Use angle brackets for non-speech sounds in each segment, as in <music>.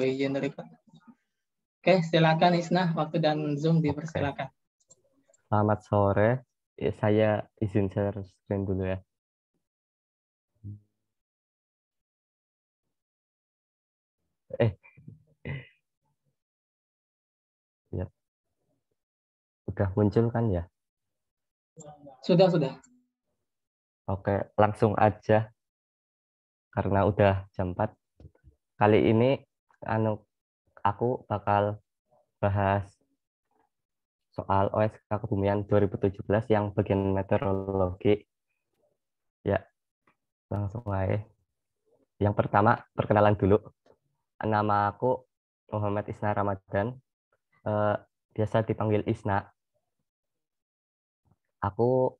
iya dari Oke, silakan Isna, waktu dan Zoom dipersilakan. Oke. Selamat sore. Ya, saya izin share screen dulu ya. Eh. <laughs> Ya. Udah muncul kan ya? Sudah, sudah. Oke, langsung aja. Karena udah jam 4. Kali ini anu aku bakal bahas soal OSK Kebumian 2017 yang bagian meteorologi. Ya, langsung aja. Yang pertama, perkenalan dulu. Nama aku Muhammad Isna Ramadan. Eh, biasa dipanggil Isna. Aku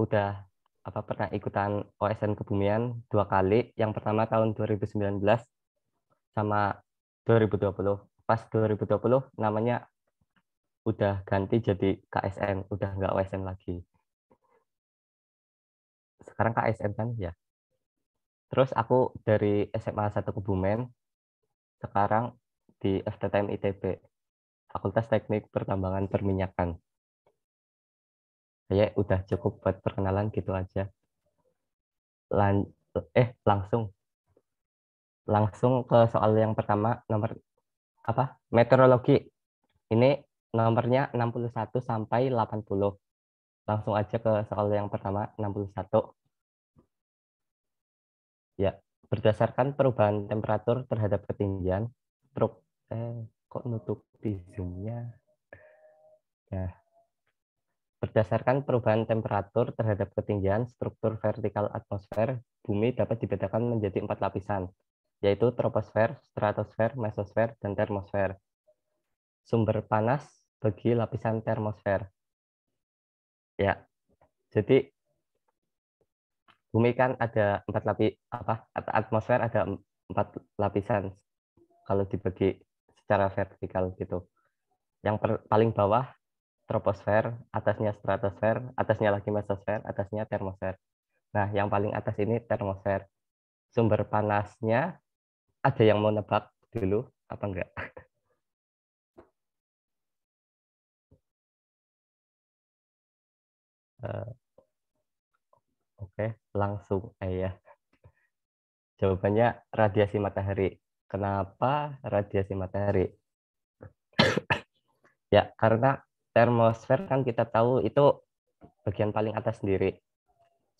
udah apa pernah ikutan OSN Kebumian dua kali. Yang pertama tahun 2019 sama 2020 pas 2020 namanya udah ganti jadi KSN udah nggak OSN lagi sekarang KSN kan ya terus aku dari SMA 1 Kebumen sekarang di FTTM ITB Fakultas Teknik Pertambangan Perminyakan saya udah cukup buat perkenalan gitu aja Lan eh langsung langsung ke soal yang pertama nomor apa? Meteorologi. Ini nomornya 61 sampai 80. Langsung aja ke soal yang pertama 61. Ya, berdasarkan perubahan temperatur terhadap ketinggian, struk eh kok nutup di zoomnya? Ya. Berdasarkan perubahan temperatur terhadap ketinggian, struktur vertikal atmosfer bumi dapat dibedakan menjadi empat lapisan, yaitu troposfer, stratosfer, mesosfer, dan termosfer. Sumber panas bagi lapisan termosfer. Ya, jadi bumi kan ada empat lapis apa atmosfer ada empat lapisan kalau dibagi secara vertikal gitu. Yang per, paling bawah troposfer, atasnya stratosfer, atasnya lagi mesosfer, atasnya termosfer. Nah, yang paling atas ini termosfer. Sumber panasnya ada yang mau nebak dulu apa enggak? uh, <laughs> Oke, okay, langsung aja. Jawabannya radiasi matahari. Kenapa radiasi matahari? <coughs> ya, karena termosfer kan kita tahu itu bagian paling atas sendiri.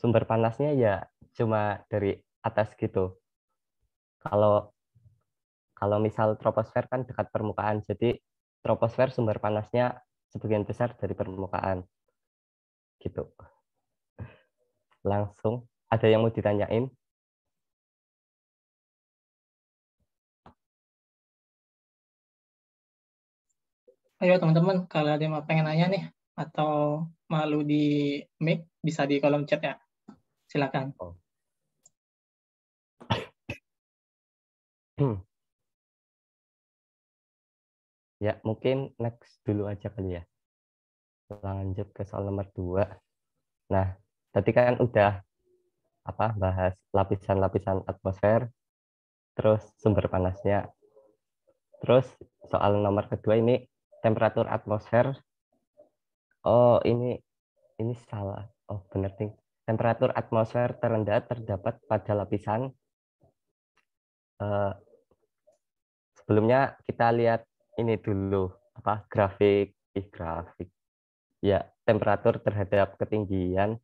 Sumber panasnya ya cuma dari atas gitu kalau kalau misal troposfer kan dekat permukaan, jadi troposfer sumber panasnya sebagian besar dari permukaan. Gitu. Langsung, ada yang mau ditanyain? Ayo teman-teman, kalau ada yang mau pengen nanya nih, atau malu di mic, bisa di kolom chat ya. Silakan. Oh. Hmm. Ya, mungkin next dulu aja kali ya. Lanjut ke soal nomor 2. Nah, tadi kan udah apa bahas lapisan-lapisan atmosfer, terus sumber panasnya. Terus soal nomor kedua ini temperatur atmosfer. Oh, ini ini salah. Oh, benar nih. Temperatur atmosfer terendah terdapat pada lapisan Eh, sebelumnya kita lihat ini dulu apa grafik ih grafik ya temperatur terhadap ketinggian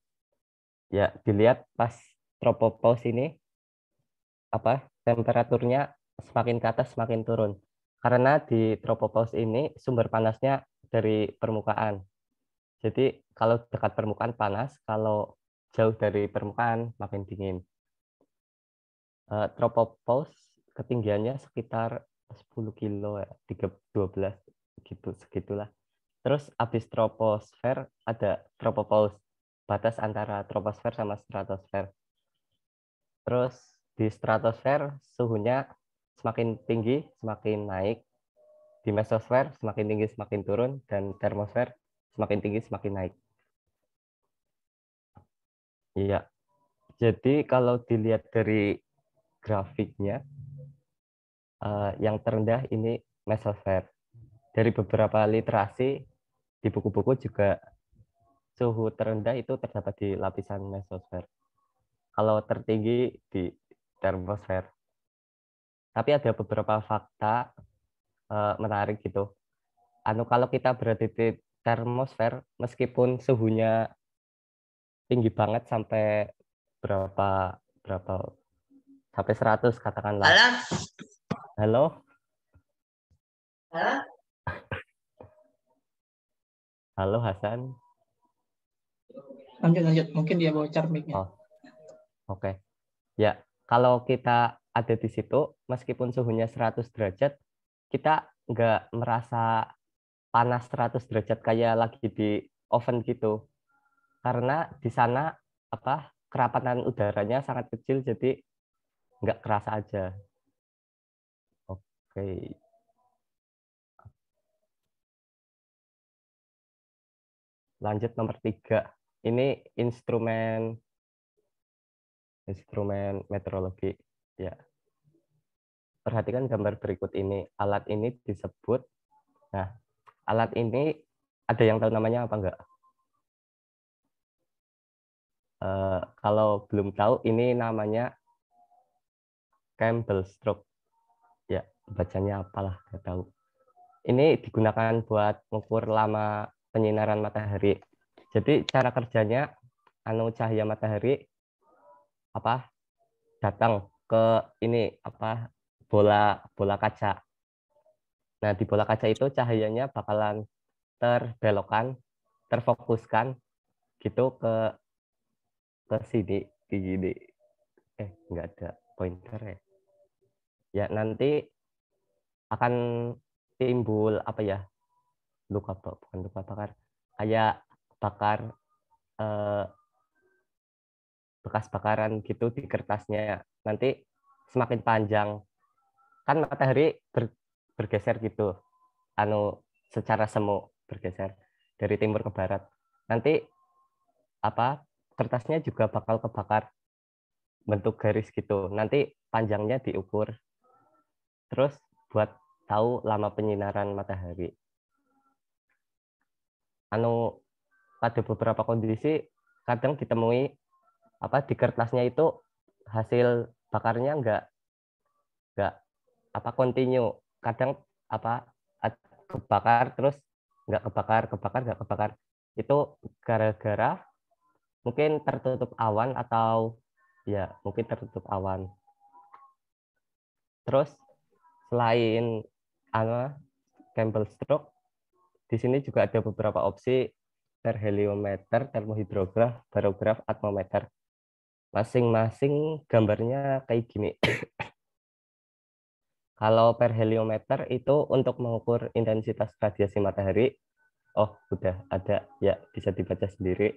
ya dilihat pas tropopause ini apa temperaturnya semakin ke atas semakin turun karena di tropopause ini sumber panasnya dari permukaan jadi kalau dekat permukaan panas kalau jauh dari permukaan makin dingin uh, tropopause ketinggiannya sekitar 10 kilo ya, 3, 12 gitu segitulah. Terus habis troposfer ada tropopause, batas antara troposfer sama stratosfer. Terus di stratosfer suhunya semakin tinggi semakin naik, di mesosfer semakin tinggi semakin turun dan termosfer semakin tinggi semakin naik. Iya. Jadi kalau dilihat dari grafiknya Eh, yang terendah ini mesosfer. Dari beberapa literasi di buku-buku juga suhu terendah itu terdapat di lapisan mesosfer. Kalau tertinggi di termosfer. Tapi ada beberapa fakta uh, menarik gitu. Anu kalau kita berada di termosfer, meskipun suhunya tinggi banget sampai berapa berapa sampai 100 katakanlah. Alam. Halo? halo, Halo Hasan. Lanjut lanjut, mungkin dia bocor mic Oh. Oke. Okay. Ya, kalau kita ada di situ, meskipun suhunya 100 derajat, kita nggak merasa panas 100 derajat kayak lagi di oven gitu. Karena di sana apa kerapatan udaranya sangat kecil, jadi nggak kerasa aja. Oke, Lanjut nomor tiga. Ini instrumen instrumen meteorologi. Ya. Perhatikan gambar berikut ini. Alat ini disebut. Nah, alat ini ada yang tahu namanya apa enggak? Uh, kalau belum tahu, ini namanya Campbell stroke bacanya apalah nggak tahu ini digunakan buat mengukur lama penyinaran matahari jadi cara kerjanya anu cahaya matahari apa datang ke ini apa bola bola kaca nah di bola kaca itu cahayanya bakalan terbelokan terfokuskan gitu ke ke sini di sini eh nggak ada pointer ya ya nanti akan timbul apa ya luka bukan luka bakar kayak bakar eh, bekas bakaran gitu di kertasnya nanti semakin panjang kan matahari ber, bergeser gitu anu secara semu bergeser dari timur ke barat nanti apa kertasnya juga bakal kebakar bentuk garis gitu nanti panjangnya diukur terus buat tahu lama penyinaran matahari. Anu pada beberapa kondisi kadang ditemui apa di kertasnya itu hasil bakarnya enggak nggak apa kontinu kadang apa kebakar terus enggak kebakar kebakar nggak kebakar itu gara-gara mungkin tertutup awan atau ya mungkin tertutup awan terus selain apa anu, Campbell stroke, di sini juga ada beberapa opsi terheliometer, termohidrograf, barograf, atmometer. Masing-masing gambarnya kayak gini. <coughs> Kalau perheliometer itu untuk mengukur intensitas radiasi matahari. Oh, sudah ada ya, bisa dibaca sendiri.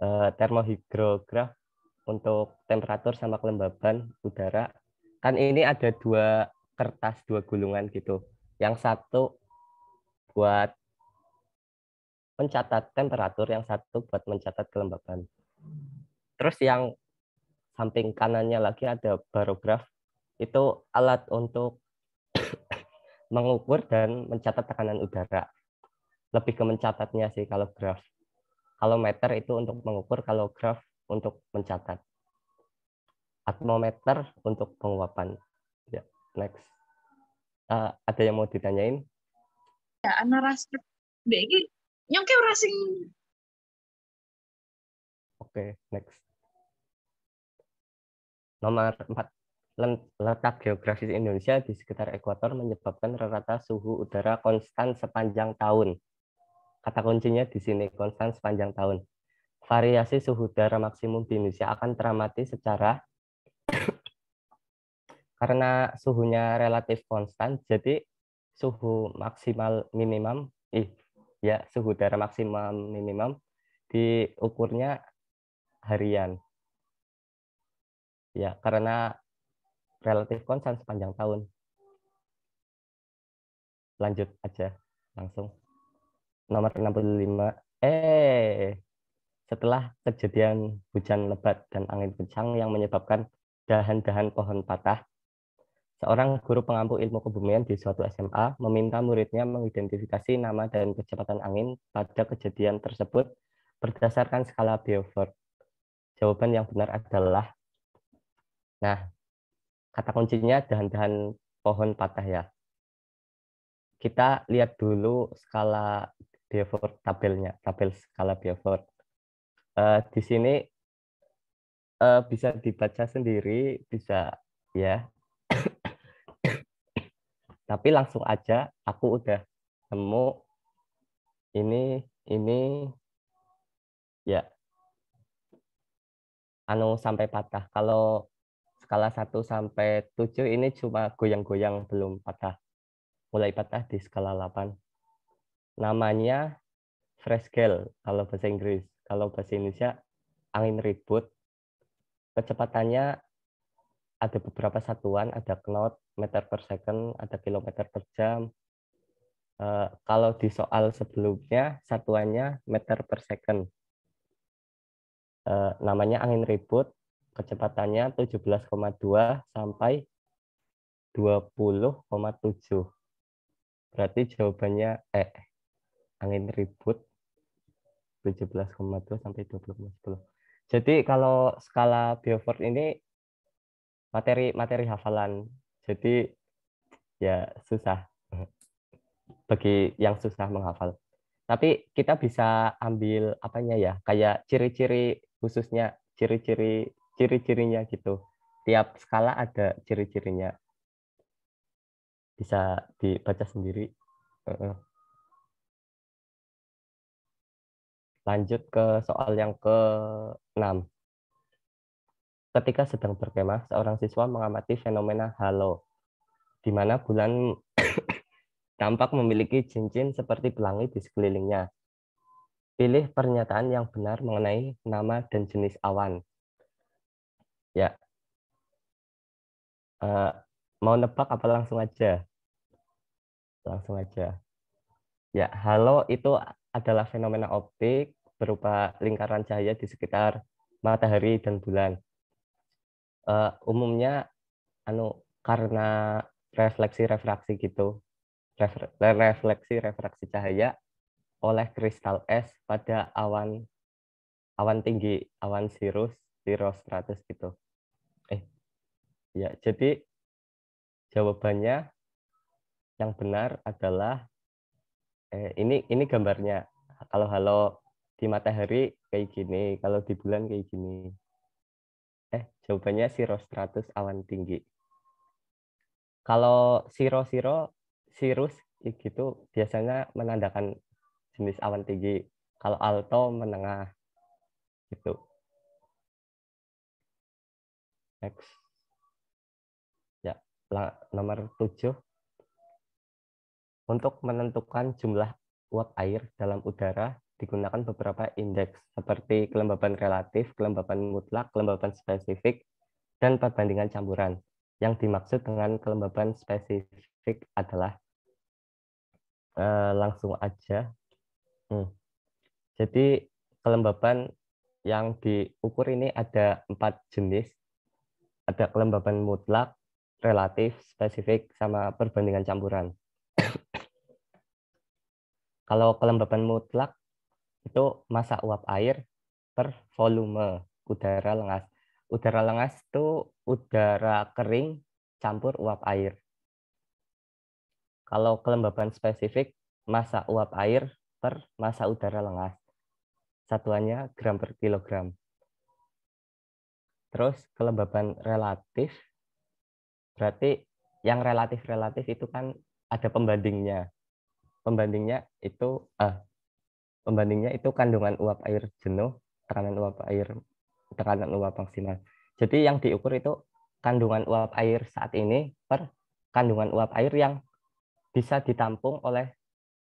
Uh, termohidrograf untuk temperatur sama kelembaban udara. Kan ini ada dua kertas dua gulungan gitu. Yang satu buat mencatat temperatur, yang satu buat mencatat kelembaban. Terus yang samping kanannya lagi ada barograf. Itu alat untuk <coughs> mengukur dan mencatat tekanan udara. Lebih ke mencatatnya sih kalau graf. Kalau meter itu untuk mengukur, kalau graf untuk mencatat. Atmometer untuk penguapan. Ya next uh, ada yang mau ditanyain ya anak rasa mbak iki nyongke rasing sing oke okay, next nomor 4 letak geografis Indonesia di sekitar ekuator menyebabkan rata suhu udara konstan sepanjang tahun. Kata kuncinya di sini konstan sepanjang tahun. Variasi suhu udara maksimum di Indonesia akan teramati secara karena suhunya relatif konstan, jadi suhu maksimal minimum, ih, ya suhu udara maksimal minimum diukurnya harian. Ya, karena relatif konstan sepanjang tahun. Lanjut aja langsung. Nomor 65. Eh, setelah kejadian hujan lebat dan angin kencang yang menyebabkan dahan-dahan pohon patah, Seorang guru pengampu ilmu kebumian di suatu SMA meminta muridnya mengidentifikasi nama dan kecepatan angin pada kejadian tersebut berdasarkan skala Beaufort. Jawaban yang benar adalah Nah, kata kuncinya dahan-dahan pohon patah ya. Kita lihat dulu skala Beaufort tabelnya, tabel skala Beaufort. Uh, di sini uh, bisa dibaca sendiri, bisa ya tapi langsung aja aku udah nemu ini ini ya anu sampai patah kalau skala 1 sampai 7 ini cuma goyang-goyang belum patah mulai patah di skala 8 namanya fresh gel kalau bahasa Inggris kalau bahasa Indonesia angin ribut kecepatannya ada beberapa satuan, ada knot, meter per second, ada kilometer per jam. Uh, kalau di soal sebelumnya, satuannya meter per second. Uh, namanya angin ribut, kecepatannya 17,2 sampai 20,7. Berarti jawabannya eh angin ribut 17,2 sampai 20,10. Jadi kalau skala Beaufort ini materi-materi hafalan. Jadi ya susah bagi yang susah menghafal. Tapi kita bisa ambil apanya ya, kayak ciri-ciri khususnya, ciri-ciri ciri-cirinya gitu. Tiap skala ada ciri-cirinya. Bisa dibaca sendiri. Lanjut ke soal yang ke-6. Ketika sedang berkemah, seorang siswa mengamati fenomena halo, di mana bulan <coughs> tampak memiliki cincin seperti pelangi di sekelilingnya. Pilih pernyataan yang benar mengenai nama dan jenis awan. Ya. Uh, mau nebak apa langsung aja? Langsung aja. Ya, halo itu adalah fenomena optik berupa lingkaran cahaya di sekitar matahari dan bulan uh, umumnya anu karena refleksi refraksi gitu Refre refleksi refraksi cahaya oleh kristal es pada awan awan tinggi awan sirus sirus 100 gitu eh ya jadi jawabannya yang benar adalah eh, ini ini gambarnya kalau halo di matahari kayak gini kalau di bulan kayak gini eh jawabannya siro awan tinggi. Kalau siro siro sirus gitu biasanya menandakan jenis awan tinggi. Kalau alto menengah gitu. Next. Ya, nomor 7. Untuk menentukan jumlah uap air dalam udara digunakan beberapa indeks seperti kelembaban relatif, kelembaban mutlak, kelembaban spesifik, dan perbandingan campuran. Yang dimaksud dengan kelembaban spesifik adalah uh, langsung aja. Hmm. Jadi kelembaban yang diukur ini ada empat jenis. Ada kelembaban mutlak, relatif, spesifik, sama perbandingan campuran. <coughs> Kalau kelembaban mutlak itu masa uap air per volume udara lengas. Udara lengas itu udara kering campur uap air. Kalau kelembaban spesifik, masa uap air per masa udara lengas. Satuannya gram per kilogram. Terus kelembaban relatif, berarti yang relatif-relatif itu kan ada pembandingnya. Pembandingnya itu, eh, pembandingnya itu kandungan uap air jenuh, tekanan uap air, tekanan uap maksimal. Jadi yang diukur itu kandungan uap air saat ini per kandungan uap air yang bisa ditampung oleh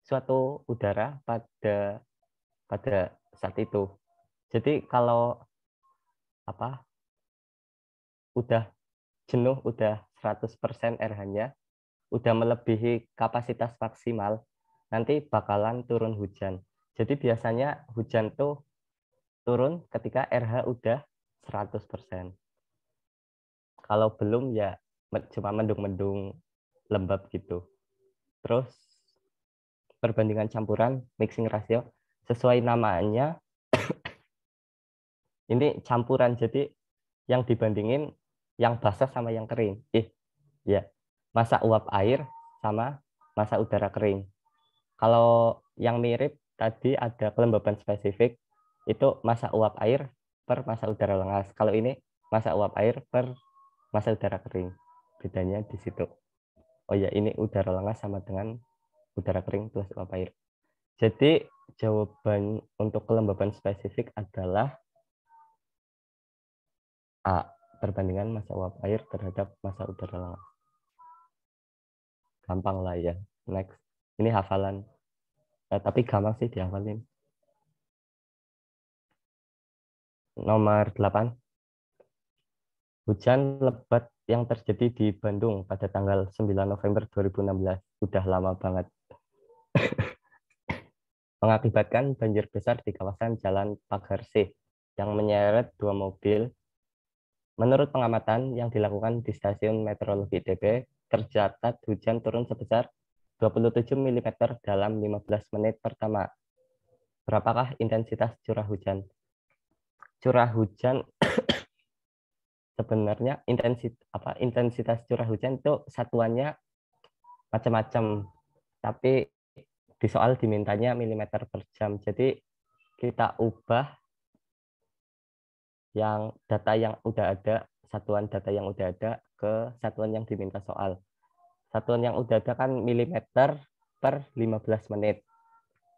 suatu udara pada pada saat itu. Jadi kalau apa udah jenuh udah 100% RH-nya, udah melebihi kapasitas maksimal, nanti bakalan turun hujan. Jadi biasanya hujan tuh turun ketika RH udah 100%. Kalau belum ya cuma mendung-mendung lembab gitu. Terus perbandingan campuran mixing ratio sesuai namanya <coughs> ini campuran jadi yang dibandingin yang basah sama yang kering. Eh, ya. Masa uap air sama masa udara kering. Kalau yang mirip tadi ada kelembaban spesifik itu masa uap air per masa udara lengas. Kalau ini masa uap air per masa udara kering. Bedanya di situ. Oh ya, ini udara lengas sama dengan udara kering plus uap air. Jadi jawaban untuk kelembaban spesifik adalah A. Perbandingan masa uap air terhadap masa udara lengas. Gampang lah ya. Next. Ini hafalan eh, tapi gampang sih dihafalin nomor 8 hujan lebat yang terjadi di Bandung pada tanggal 9 November 2016 udah lama banget <laughs> mengakibatkan banjir besar di kawasan Jalan Pagar C yang menyeret dua mobil Menurut pengamatan yang dilakukan di Stasiun Meteorologi DB, tercatat hujan turun sebesar 27 mm dalam 15 menit pertama. Berapakah intensitas curah hujan? Curah hujan <coughs> sebenarnya intensitas apa intensitas curah hujan itu satuannya macam-macam. Tapi di soal dimintanya milimeter per jam. Jadi kita ubah yang data yang udah ada, satuan data yang udah ada ke satuan yang diminta soal satuan yang udah ada kan milimeter per 15 menit.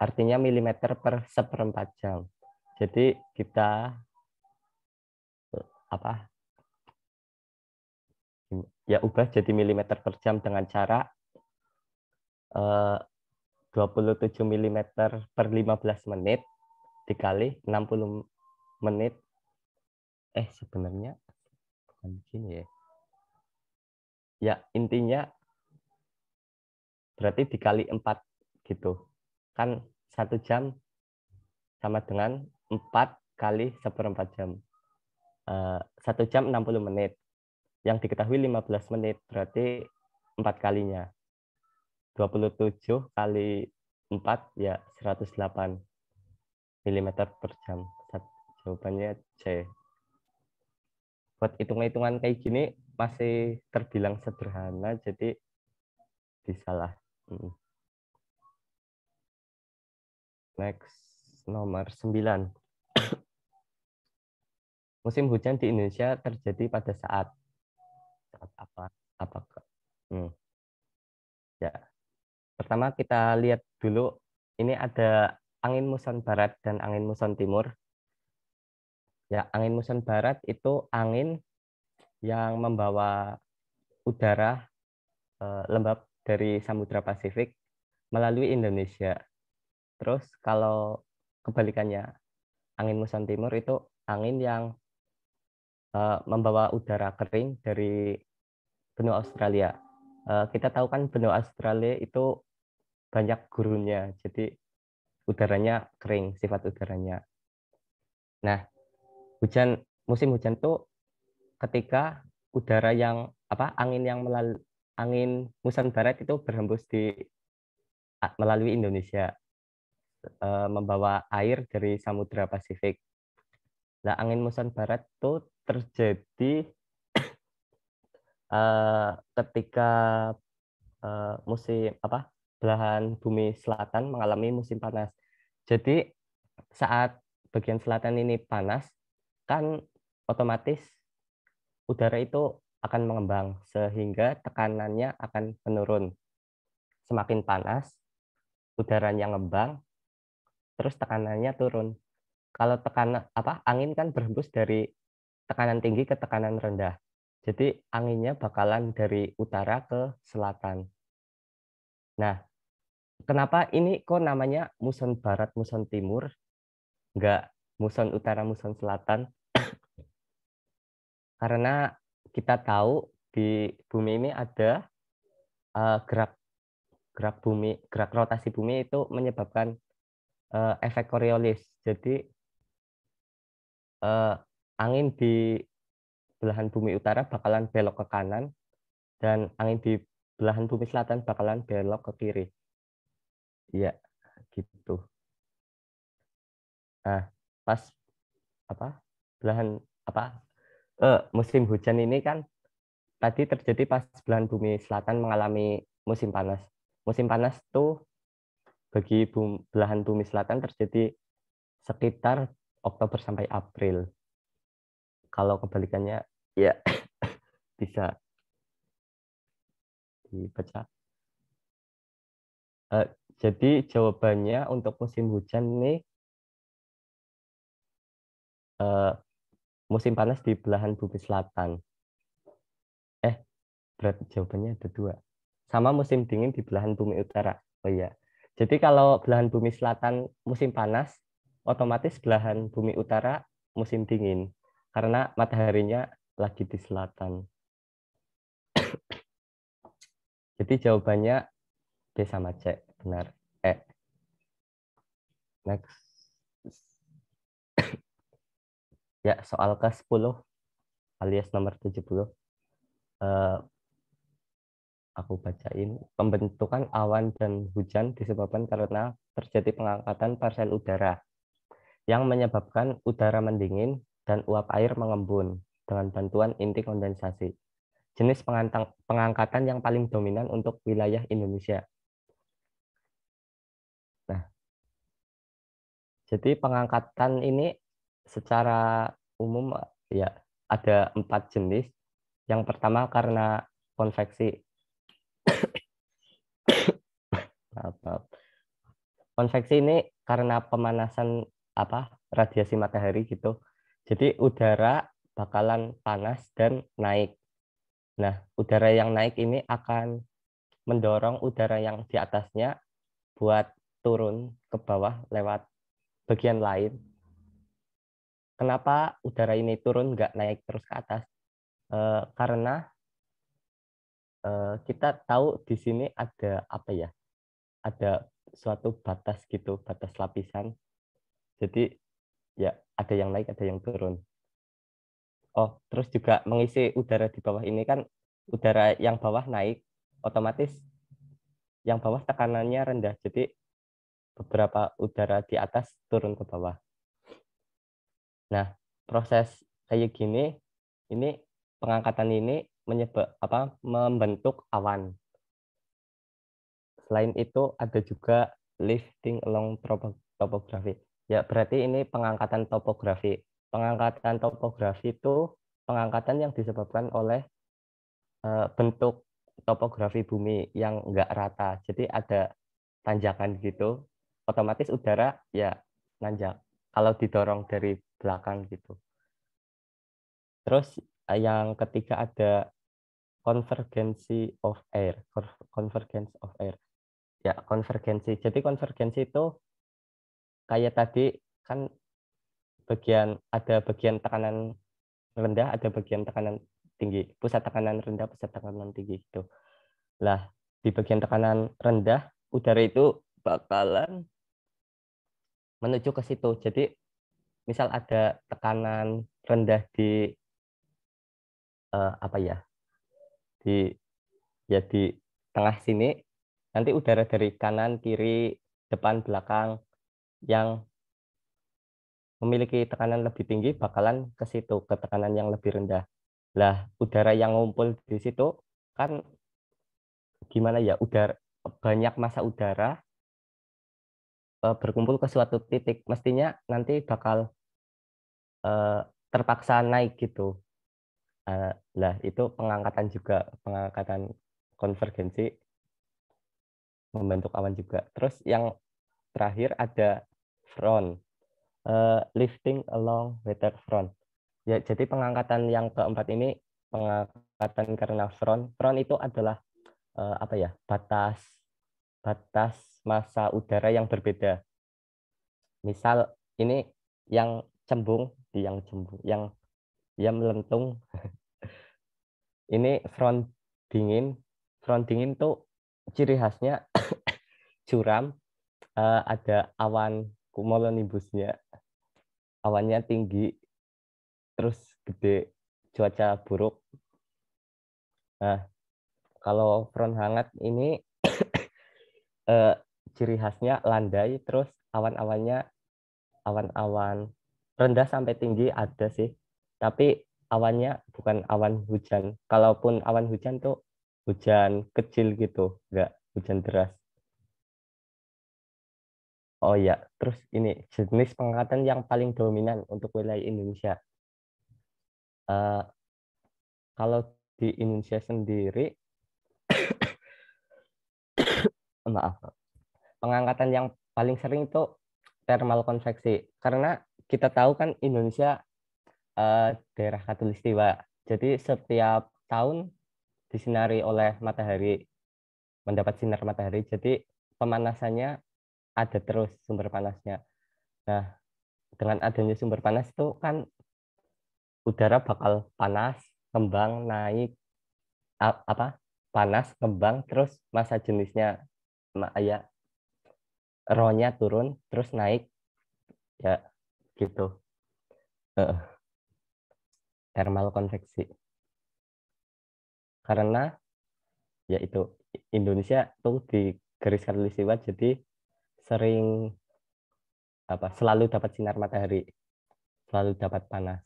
Artinya milimeter per seperempat jam. Jadi kita apa ya ubah jadi milimeter per jam dengan cara eh, 27 mm per 15 menit dikali 60 menit eh sebenarnya bukan begini ya ya intinya berarti dikali 4 gitu. Kan satu jam sama dengan 4 kali seperempat jam. Eh, satu jam 60 menit. Yang diketahui 15 menit, berarti 4 kalinya. 27 kali 4 ya 108 mm per jam. Jawabannya C. Buat hitung-hitungan kayak gini masih terbilang sederhana, jadi bisa lah Next, nomor 9. <coughs> Musim hujan di Indonesia terjadi pada saat saat apa? Apakah? Hmm. Ya. Pertama kita lihat dulu ini ada angin muson barat dan angin muson timur. Ya, angin muson barat itu angin yang membawa udara eh, lembab dari Samudra Pasifik melalui Indonesia. Terus kalau kebalikannya angin muson timur itu angin yang uh, membawa udara kering dari benua Australia. Uh, kita tahu kan benua Australia itu banyak gurunnya, jadi udaranya kering sifat udaranya. Nah, hujan musim hujan itu ketika udara yang apa angin yang melalui angin muson barat itu berhembus di melalui Indonesia e, membawa air dari Samudra Pasifik. Nah, angin muson barat itu terjadi <coughs> e, ketika e, musim apa belahan bumi selatan mengalami musim panas. Jadi saat bagian selatan ini panas, kan otomatis udara itu akan mengembang sehingga tekanannya akan menurun. Semakin panas, udaranya ngembang, terus tekanannya turun. Kalau tekanan apa angin kan berhembus dari tekanan tinggi ke tekanan rendah. Jadi anginnya bakalan dari utara ke selatan. Nah, kenapa ini kok namanya muson barat, muson timur? Enggak muson utara, muson selatan. <clears throat> Karena kita tahu di bumi ini ada uh, gerak gerak bumi gerak rotasi bumi itu menyebabkan uh, efek Coriolis. Jadi uh, angin di belahan bumi utara bakalan belok ke kanan dan angin di belahan bumi selatan bakalan belok ke kiri. ya gitu. Nah, pas apa? Belahan apa? uh, musim hujan ini kan tadi terjadi pas belahan bumi selatan mengalami musim panas. Musim panas itu bagi bum, belahan bumi selatan terjadi sekitar Oktober sampai April. Kalau kebalikannya ya <coughs> bisa dibaca. Uh, jadi jawabannya untuk musim hujan ini uh, eh, musim panas di belahan bumi selatan. Eh, berarti jawabannya ada dua. Sama musim dingin di belahan bumi utara. Oh iya. Jadi kalau belahan bumi selatan musim panas, otomatis belahan bumi utara musim dingin karena mataharinya lagi di selatan. <coughs> Jadi jawabannya B sama C, benar. E. Next. Ya, soal ke-10 alias nomor 70. Uh, eh, aku bacain pembentukan awan dan hujan disebabkan karena terjadi pengangkatan parcel udara yang menyebabkan udara mendingin dan uap air mengembun dengan bantuan inti kondensasi. Jenis pengangkatan yang paling dominan untuk wilayah Indonesia. Nah, jadi pengangkatan ini secara umum ya ada empat jenis. Yang pertama karena konveksi. Konveksi ini karena pemanasan apa radiasi matahari gitu. Jadi udara bakalan panas dan naik. Nah, udara yang naik ini akan mendorong udara yang di atasnya buat turun ke bawah lewat bagian lain Kenapa udara ini turun nggak naik terus ke atas? Eh, karena eh, kita tahu di sini ada apa ya? Ada suatu batas gitu, batas lapisan. Jadi ya ada yang naik, ada yang turun. Oh, terus juga mengisi udara di bawah ini kan udara yang bawah naik, otomatis yang bawah tekanannya rendah. Jadi beberapa udara di atas turun ke bawah. Nah, proses kayak gini ini pengangkatan ini menyebab apa membentuk awan. Selain itu ada juga lifting along topografi. Ya, berarti ini pengangkatan topografi. Pengangkatan topografi itu pengangkatan yang disebabkan oleh e, bentuk topografi bumi yang enggak rata. Jadi ada tanjakan gitu, otomatis udara ya nanjak. Kalau didorong dari belakang gitu. Terus eh, yang ketiga ada konvergensi of air, convergence of air. Ya, konvergensi. Jadi konvergensi itu kayak tadi kan bagian ada bagian tekanan rendah, ada bagian tekanan tinggi, pusat tekanan rendah, pusat tekanan tinggi itu Lah, di bagian tekanan rendah udara itu bakalan menuju ke situ. Jadi misal ada tekanan rendah di uh, apa ya di ya di tengah sini nanti udara dari kanan kiri depan belakang yang memiliki tekanan lebih tinggi bakalan ke situ ke tekanan yang lebih rendah lah udara yang ngumpul di situ kan gimana ya udara banyak masa udara berkumpul ke suatu titik mestinya nanti bakal uh, terpaksa naik gitu uh, itu pengangkatan juga pengangkatan konvergensi membentuk awan juga terus yang terakhir ada front uh, lifting along weather front ya jadi pengangkatan yang keempat ini pengangkatan karena front front itu adalah uh, apa ya batas batas masa udara yang berbeda misal ini yang cembung yang jembu yang yang melentung <laughs> ini front dingin front dingin tuh ciri khasnya <coughs> curam uh, ada awan kumulonimbusnya awannya tinggi terus gede cuaca buruk nah kalau front hangat ini uh, <coughs> ciri khasnya landai terus awan-awannya awan-awan rendah sampai tinggi ada sih tapi awannya bukan awan hujan kalaupun awan hujan tuh hujan kecil gitu nggak hujan deras oh ya terus ini jenis pengangkatan yang paling dominan untuk wilayah Indonesia uh, kalau di Indonesia sendiri <coughs> maaf pengangkatan yang paling sering itu thermal konveksi karena kita tahu kan Indonesia uh, daerah khatulistiwa jadi setiap tahun disinari oleh matahari mendapat sinar matahari jadi pemanasannya ada terus sumber panasnya nah dengan adanya sumber panas itu kan udara bakal panas kembang naik apa panas kembang terus masa jenisnya ya rohnya turun terus naik ya gitu uh, thermal konveksi karena yaitu Indonesia tuh di garis khatulistiwa jadi sering apa selalu dapat sinar matahari selalu dapat panas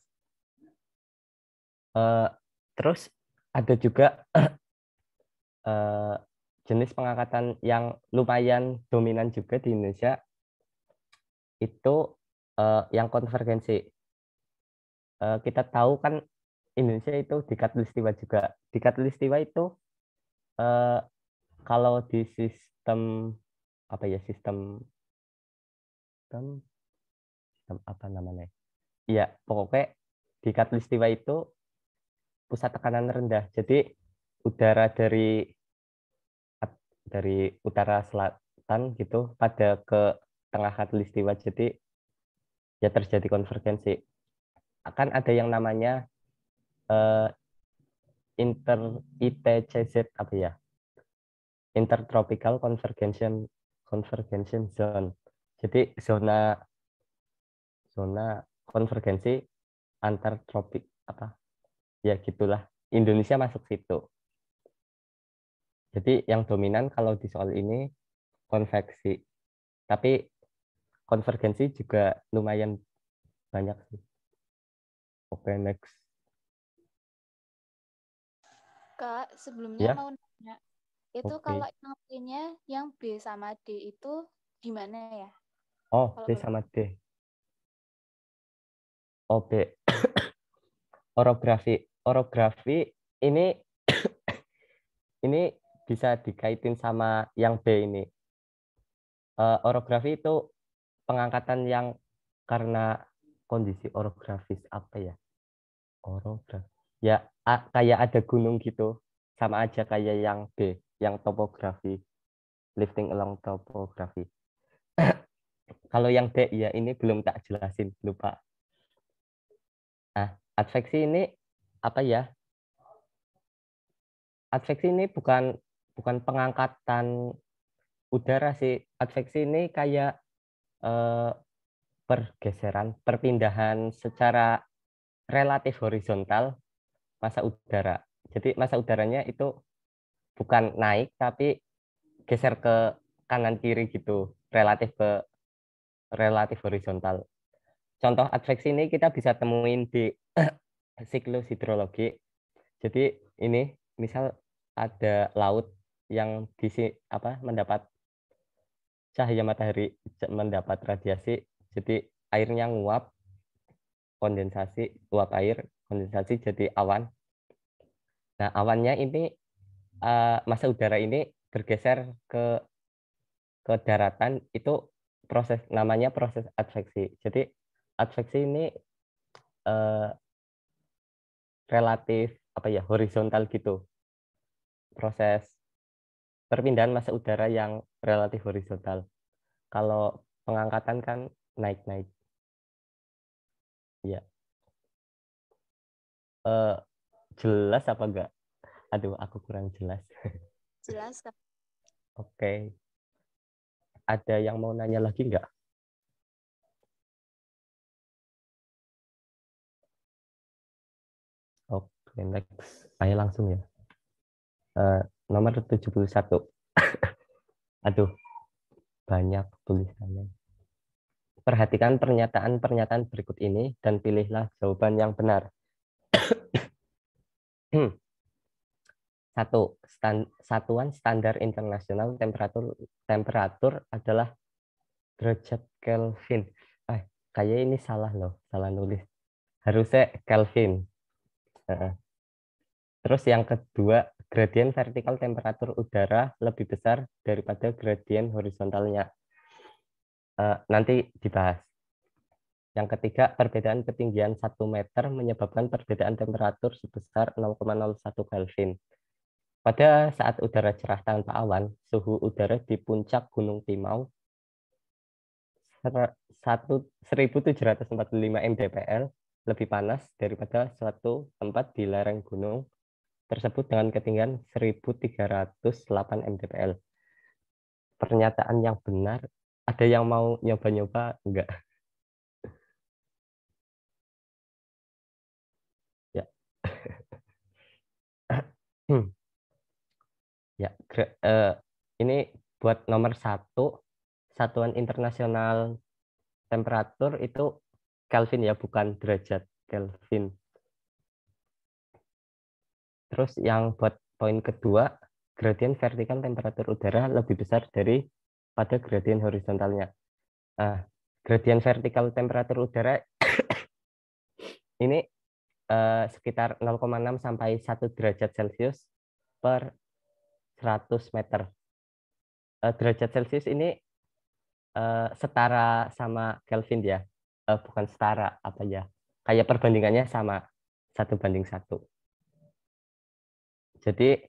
uh, terus ada juga uh, <clears throat> jenis pengangkatan yang lumayan dominan juga di Indonesia itu uh, yang konvergensi. Uh, kita tahu kan Indonesia itu di katulistiwa juga. Di katulistiwa itu uh, kalau di sistem apa ya sistem sistem, apa namanya? Iya, pokoknya di katulistiwa itu pusat tekanan rendah. Jadi udara dari dari utara selatan gitu pada ke tengah khatulistiwa jadi ya terjadi konvergensi akan ada yang namanya uh, eh, inter ITCZ apa ya intertropical convergence convergence zone jadi zona zona konvergensi antar tropik apa ya gitulah Indonesia masuk situ jadi yang dominan kalau di soal ini konveksi. Tapi konvergensi juga lumayan banyak sih. Oke, next. Kak, sebelumnya ya? mau nanya. Itu okay. kalau nantinya yang B sama D itu gimana ya? Oh, B sama D. Oh, <coughs> B. Orografi. Orografi ini <coughs> ini bisa dikaitin sama yang B ini. Uh, orografi itu pengangkatan yang karena kondisi orografis apa ya? Orografi. Ya a, kayak ada gunung gitu. Sama aja kayak yang B, yang topografi. Lifting along topografi. <coughs> Kalau yang D ya ini belum tak jelasin, lupa. Ah, adveksi ini apa ya? Adveksi ini bukan bukan pengangkatan udara sih adveksi ini kayak eh, pergeseran perpindahan secara relatif horizontal masa udara jadi masa udaranya itu bukan naik tapi geser ke kanan kiri gitu relatif ke relatif horizontal contoh adveksi ini kita bisa temuin di <clears throat> siklus hidrologi jadi ini misal ada laut yang di apa mendapat cahaya matahari mendapat radiasi jadi airnya nguap kondensasi uap air kondensasi jadi awan nah awannya ini uh, eh, masa udara ini bergeser ke ke daratan itu proses namanya proses adveksi jadi adveksi ini uh, relatif apa ya horizontal gitu proses perpindahan masa udara yang relatif horizontal. Kalau pengangkatan kan naik-naik. Ya. Uh, jelas apa enggak? Aduh, aku kurang jelas. <laughs> Jelas. Oke. Okay. Ada yang mau nanya lagi enggak? Oke, okay, next. Ayo langsung ya. Uh, nomor 71 <laughs> aduh banyak tulisannya perhatikan pernyataan-pernyataan berikut ini dan pilihlah jawaban yang benar. <clears throat> Satu, stand, satuan standar internasional temperatur temperatur adalah derajat Kelvin. Eh, kayak ini salah loh, salah nulis. Harusnya Kelvin. Terus yang kedua, Gradien vertikal temperatur udara lebih besar daripada gradien horizontalnya. Eh, nanti dibahas. Yang ketiga, perbedaan ketinggian 1 meter menyebabkan perbedaan temperatur sebesar 0,01 Kelvin. Pada saat udara cerah tanpa awan, suhu udara di puncak Gunung Timau 1745 mdpl lebih panas daripada suatu tempat di lereng gunung tersebut dengan ketinggian 1308 mdpl. Pernyataan yang benar, ada yang mau nyoba-nyoba? Enggak. <laughs> ya. <clears throat> ya, eh, ini buat nomor satu, Satuan Internasional Temperatur itu Kelvin ya, bukan derajat Kelvin. Terus yang buat poin kedua, gradien vertikal temperatur udara lebih besar dari pada gradien horizontalnya. Nah, gradien vertikal temperatur udara <coughs> ini eh, sekitar 0,6 sampai 1 derajat Celcius per 100 meter. Eh, derajat Celcius ini eh, setara sama Kelvin ya, eh, bukan setara apa ya, kayak perbandingannya sama satu banding satu. Jadi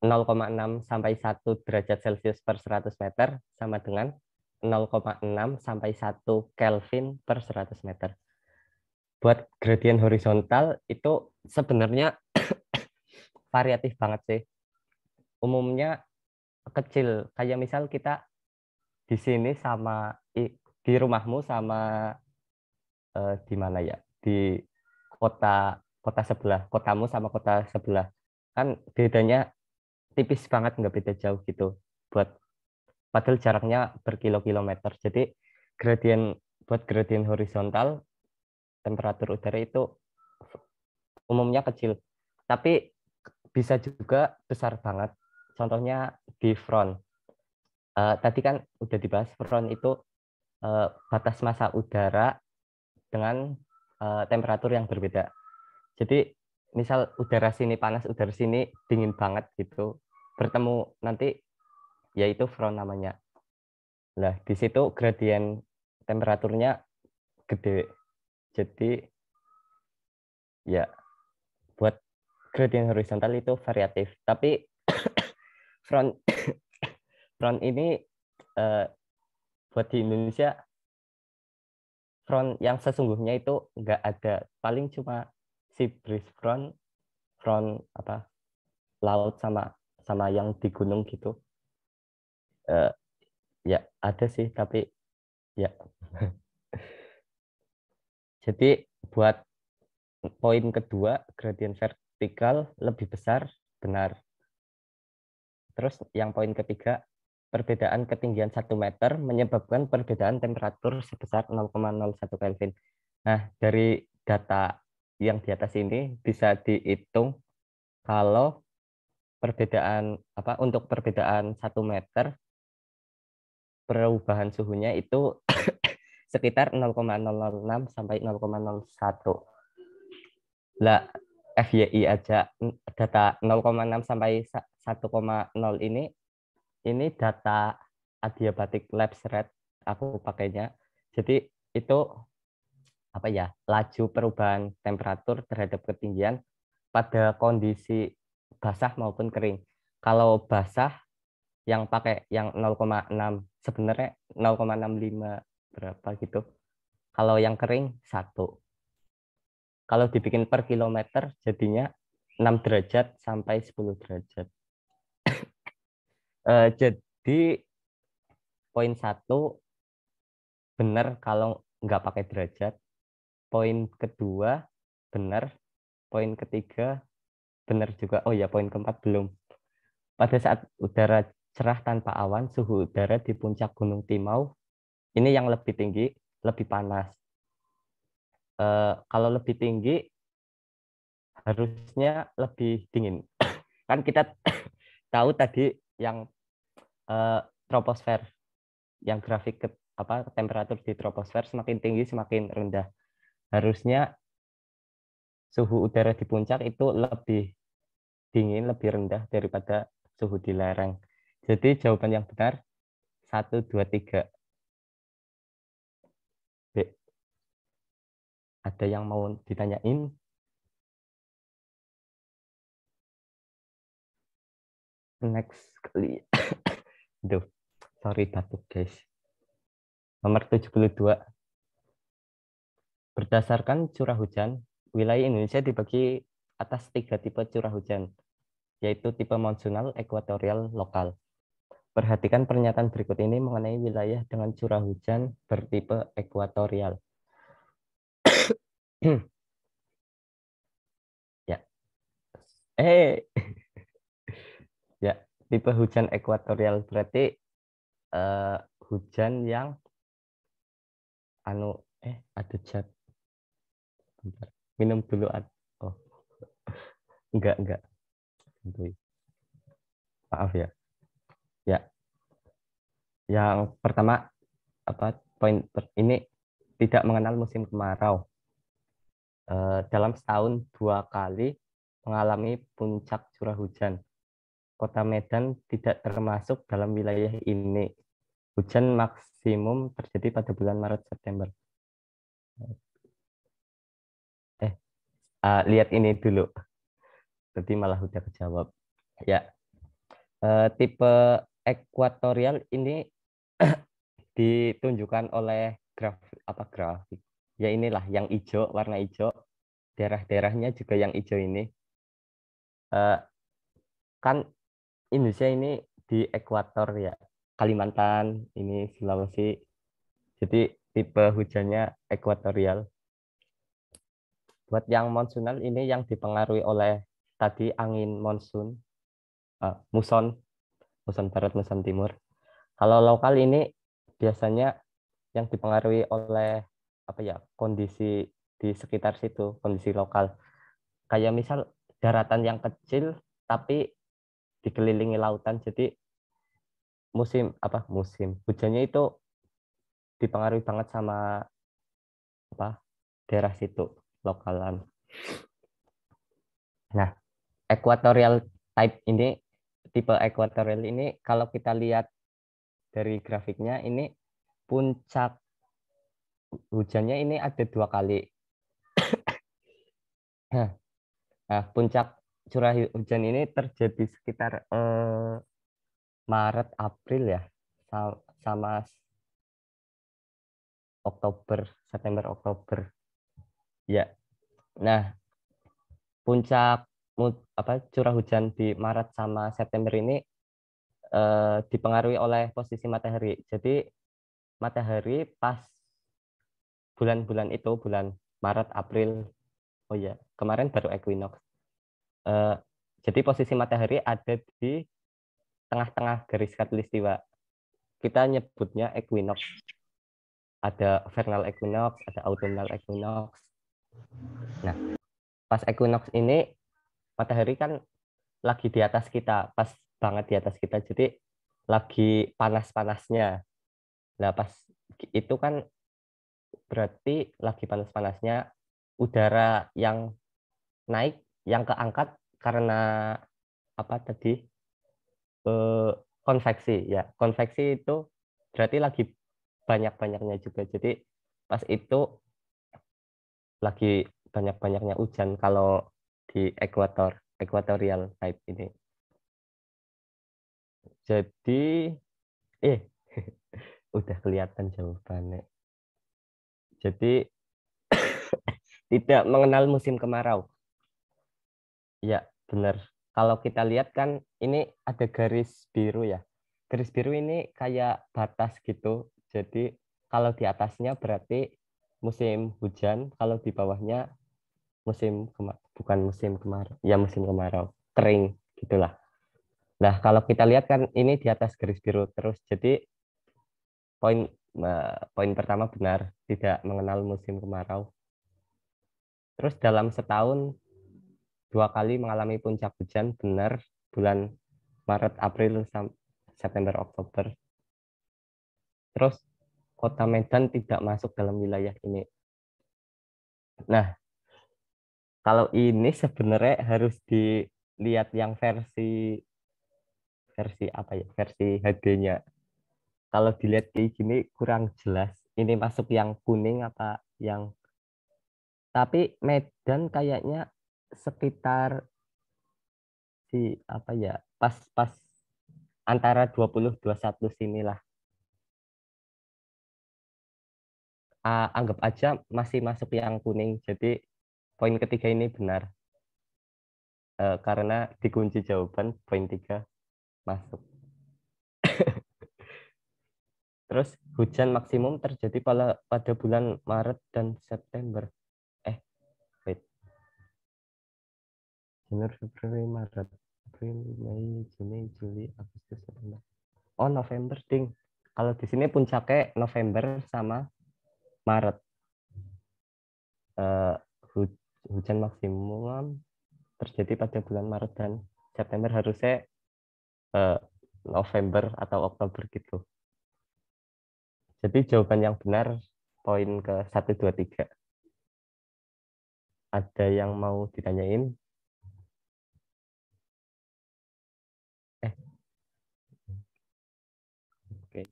0,6 sampai 1 derajat Celcius per 100 meter sama dengan 0,6 sampai 1 Kelvin per 100 meter. Buat gradien horizontal itu sebenarnya <coughs> variatif banget sih. Umumnya kecil. Kayak misal kita di sini sama di rumahmu sama eh, di mana ya? Di kota kota sebelah, kotamu sama kota sebelah kan bedanya tipis banget nggak beda jauh gitu buat padahal jaraknya berkilo-kilometer jadi gradien buat gradien horizontal temperatur udara itu umumnya kecil tapi bisa juga besar banget contohnya di front uh, tadi kan udah dibahas front itu uh, batas masa udara dengan uh, temperatur yang berbeda jadi misal udara sini panas udara sini dingin banget gitu bertemu nanti yaitu front namanya lah di situ gradien temperaturnya gede jadi ya buat gradien horizontal itu variatif tapi <coughs> front <coughs> front ini uh, buat di Indonesia front yang sesungguhnya itu nggak ada paling cuma sea breeze front front apa laut sama sama yang di gunung gitu uh, ya ada sih tapi ya <laughs> jadi buat poin kedua gradient vertikal lebih besar benar terus yang poin ketiga perbedaan ketinggian satu meter menyebabkan perbedaan temperatur sebesar 0,01 Kelvin. Nah, dari data yang di atas ini bisa dihitung kalau perbedaan apa untuk perbedaan satu meter perubahan suhunya itu <coughs> sekitar 0,006 sampai 0,01. Lah FYI aja data 0,6 sampai 1,0 ini ini data adiabatik lab rate aku pakainya. Jadi itu apa ya laju perubahan temperatur terhadap ketinggian pada kondisi basah maupun kering. Kalau basah yang pakai yang 0,6 sebenarnya 0,65 berapa gitu. Kalau yang kering satu. Kalau dibikin per kilometer jadinya 6 derajat sampai 10 derajat. uh, jadi poin satu benar kalau nggak pakai derajat poin kedua benar, poin ketiga benar juga. Oh ya, poin keempat belum. Pada saat udara cerah tanpa awan, suhu udara di puncak Gunung Timau ini yang lebih tinggi, lebih panas. E, kalau lebih tinggi harusnya lebih dingin. <coughs> kan kita <coughs> tahu tadi yang e, troposfer, yang grafik ke, apa temperatur di troposfer semakin tinggi semakin rendah harusnya suhu udara di puncak itu lebih dingin, lebih rendah daripada suhu di lereng. Jadi jawaban yang benar 1, 2, 3. B. Ada yang mau ditanyain? Next kali. <coughs> Duh, sorry batuk guys. Nomor 72. Berdasarkan curah hujan, wilayah Indonesia dibagi atas tiga tipe curah hujan, yaitu tipe monsunal, ekuatorial, lokal. Perhatikan pernyataan berikut ini mengenai wilayah dengan curah hujan bertipe ekuatorial. <coughs> ya. Eh. <laughs> ya, tipe hujan ekuatorial berarti uh, hujan yang anu eh ada chat bentar. Minum dulu. Oh. <laughs> Enggak, enggak. Ya. Maaf ya. Ya. Yang pertama apa poin ini tidak mengenal musim kemarau. E, dalam setahun dua kali mengalami puncak curah hujan. Kota Medan tidak termasuk dalam wilayah ini. Hujan maksimum terjadi pada bulan Maret September uh, lihat ini dulu. jadi malah udah kejawab. Ya, uh, tipe ekuatorial ini <clears throat> ditunjukkan oleh graf apa grafik. Ya inilah yang hijau, warna hijau. Daerah-daerahnya juga yang hijau ini. Uh, kan Indonesia ini di ekuator ya. Kalimantan, ini Sulawesi. Jadi tipe hujannya ekuatorial buat yang monsunal ini yang dipengaruhi oleh tadi angin monsun, uh, muson, muson barat, muson timur. Kalau lokal ini biasanya yang dipengaruhi oleh apa ya kondisi di sekitar situ, kondisi lokal. Kayak misal daratan yang kecil tapi dikelilingi lautan, jadi musim apa musim hujannya itu dipengaruhi banget sama apa daerah situ lokalan. Nah, equatorial type ini tipe equatorial ini kalau kita lihat dari grafiknya ini puncak hujannya ini ada dua kali. <coughs> Nah, nah, puncak curah hujan ini terjadi sekitar eh, Maret April ya sama Oktober September Oktober Ya. Nah, puncak apa curah hujan di Maret sama September ini eh, dipengaruhi oleh posisi matahari. Jadi matahari pas bulan-bulan itu bulan Maret, April, oh ya kemarin baru equinox. Eh, jadi posisi matahari ada di tengah-tengah garis khatulistiwa. Kita nyebutnya equinox. Ada vernal equinox, ada autumnal equinox, Nah, pas equinox ini matahari kan lagi di atas kita, pas banget di atas kita. Jadi lagi panas-panasnya. Nah, pas itu kan berarti lagi panas-panasnya udara yang naik yang keangkat karena apa tadi eh, konveksi ya konveksi itu berarti lagi banyak banyaknya juga jadi pas itu lagi banyak-banyaknya hujan kalau di ekuator ekuatorial type ini. Jadi eh <laughs> udah kelihatan jawabannya. Jadi <coughs> tidak mengenal musim kemarau. Ya, benar. Kalau kita lihat kan ini ada garis biru ya. Garis biru ini kayak batas gitu. Jadi kalau di atasnya berarti musim hujan kalau di bawahnya musim bukan musim kemarau ya musim kemarau kering gitulah nah kalau kita lihat kan ini di atas garis biru terus jadi poin poin pertama benar tidak mengenal musim kemarau terus dalam setahun dua kali mengalami puncak hujan benar bulan Maret April September Oktober terus kota Medan tidak masuk dalam wilayah ini. Nah, kalau ini sebenarnya harus dilihat yang versi versi apa ya? Versi HD-nya. Kalau dilihat di sini kurang jelas. Ini masuk yang kuning apa yang tapi Medan kayaknya sekitar si apa ya? Pas-pas antara 20 21 sinilah uh, anggap aja masih masuk yang kuning. Jadi poin ketiga ini benar. Uh, karena dikunci jawaban poin tiga masuk. <laughs> Terus hujan maksimum terjadi pada, pada bulan Maret dan September. Eh, wait. Januari, Februari, Maret. April, Mei, Juni, Juli, Agustus, September. Oh, November, ding. Kalau di sini puncaknya November sama Maret uh, hujan maksimum terjadi pada bulan Maret dan September harusnya uh, November atau Oktober gitu. Jadi jawaban yang benar poin ke 1 2 3. Ada yang mau ditanyain? Eh. Oke.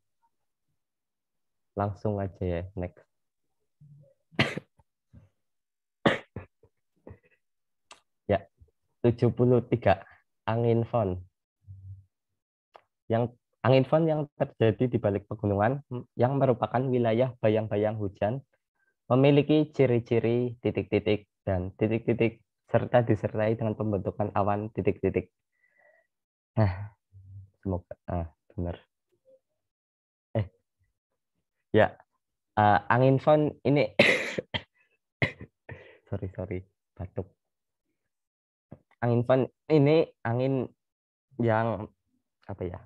Langsung aja ya next. 73 angin fon. Yang angin fon yang terjadi di balik pegunungan yang merupakan wilayah bayang-bayang hujan memiliki ciri-ciri titik-titik dan titik-titik serta disertai dengan pembentukan awan titik-titik. Nah, semoga ah, benar. Eh, ya uh, angin fon ini <coughs> sorry sorry batuk angin fun ini angin yang apa ya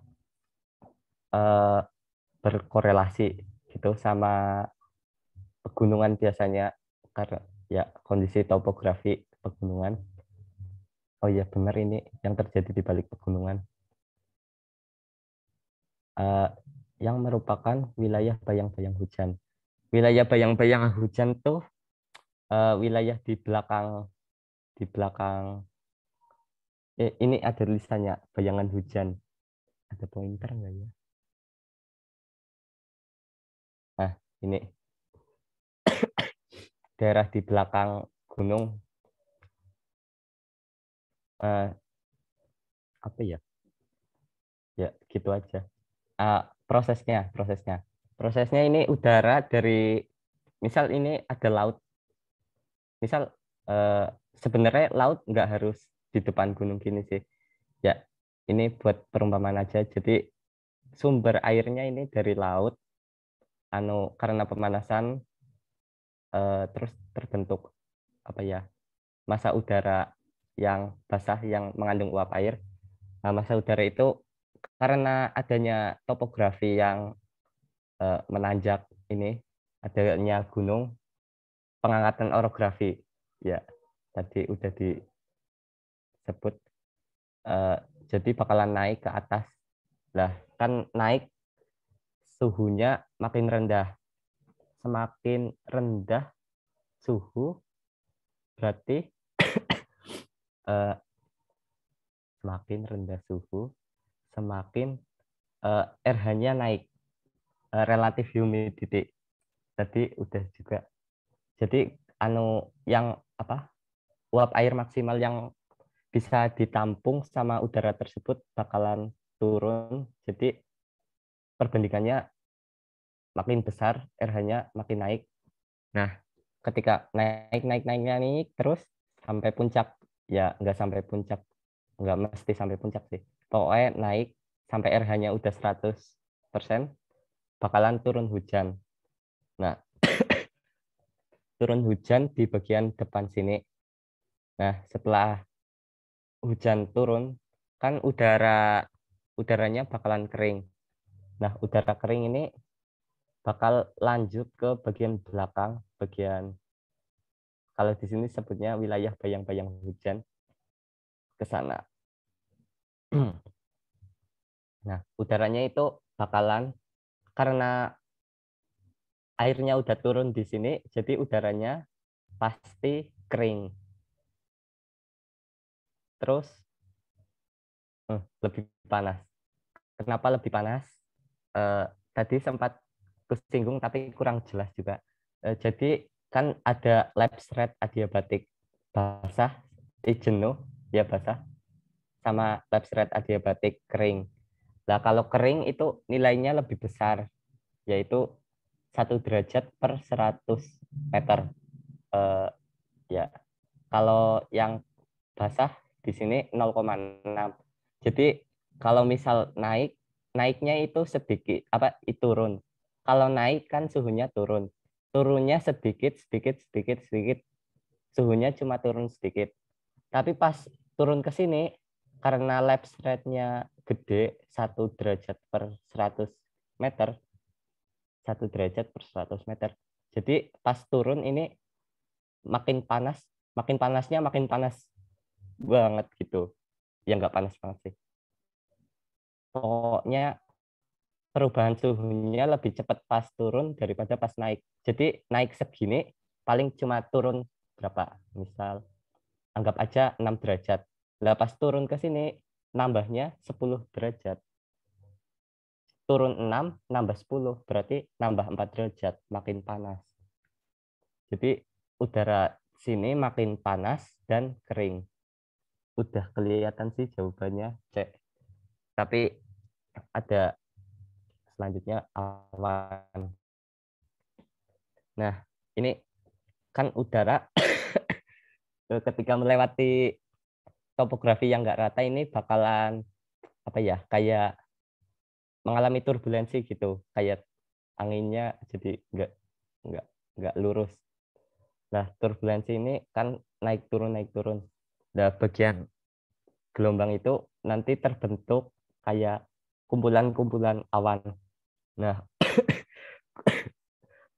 uh, berkorelasi gitu sama pegunungan biasanya karena ya kondisi topografi pegunungan oh ya benar ini yang terjadi di balik pegunungan uh, yang merupakan wilayah bayang-bayang hujan wilayah bayang-bayang hujan tuh uh, wilayah di belakang di belakang eh, ini ada tulisannya bayangan hujan ada pointer nggak ya nah ini <coughs> daerah di belakang gunung uh, apa ya ya gitu aja uh, prosesnya prosesnya prosesnya ini udara dari misal ini ada laut misal uh, sebenarnya laut nggak harus di depan gunung gini sih. Ya, ini buat perumpamaan aja. Jadi sumber airnya ini dari laut. Anu karena pemanasan eh, terus terbentuk apa ya? Masa udara yang basah yang mengandung uap air. Nah, massa udara itu karena adanya topografi yang eh, menanjak ini adanya gunung pengangkatan orografi ya tadi udah di tersebut uh, jadi bakalan naik ke atas lah kan naik suhunya makin rendah semakin rendah suhu berarti uh, <coughs> semakin rendah suhu semakin uh, eh, RH-nya naik uh, relatif humidity tadi udah juga jadi anu yang apa uap air maksimal yang bisa ditampung sama udara tersebut bakalan turun. Jadi perbandingannya makin besar, RH-nya makin naik. Nah, ketika naik naik naik naik terus sampai puncak ya nggak sampai puncak nggak mesti sampai puncak sih pokoknya naik sampai RH-nya udah 100 bakalan turun hujan nah <coughs> turun hujan di bagian depan sini nah setelah hujan turun kan udara udaranya bakalan kering. Nah, udara kering ini bakal lanjut ke bagian belakang, bagian kalau di sini sebutnya wilayah bayang-bayang hujan ke sana. <clears throat> nah, udaranya itu bakalan karena airnya udah turun di sini, jadi udaranya pasti kering terus hmm, lebih panas. Kenapa lebih panas? Uh, tadi sempat kusinggung tapi kurang jelas juga. Uh, jadi kan ada lab red adiabatik basah, di jenuh, ya basah, sama lab red adiabatik kering. Nah kalau kering itu nilainya lebih besar, yaitu satu derajat per 100 meter. Uh, ya kalau yang basah di sini 0,6. Jadi kalau misal naik, naiknya itu sedikit apa turun. Kalau naik kan suhunya turun. Turunnya sedikit, sedikit, sedikit, sedikit. Suhunya cuma turun sedikit. Tapi pas turun ke sini karena lab rate-nya gede, 1 derajat per 100 meter. 1 derajat per 100 meter. Jadi pas turun ini makin panas, makin panasnya makin panas banget gitu yang nggak panas banget sih pokoknya perubahan suhunya lebih cepat pas turun daripada pas naik jadi naik segini paling cuma turun berapa misal anggap aja 6 derajat lah pas turun ke sini nambahnya 10 derajat turun 6 nambah 10 berarti nambah 4 derajat makin panas jadi udara sini makin panas dan kering udah kelihatan sih jawabannya cek Tapi ada selanjutnya awan. Nah, ini kan udara <coughs> eh, ketika melewati topografi yang nggak rata ini bakalan apa ya kayak mengalami turbulensi gitu kayak anginnya jadi nggak nggak nggak lurus nah turbulensi ini kan naik turun naik turun Nah, bagian gelombang itu nanti terbentuk kayak kumpulan-kumpulan awan. Nah, <coughs>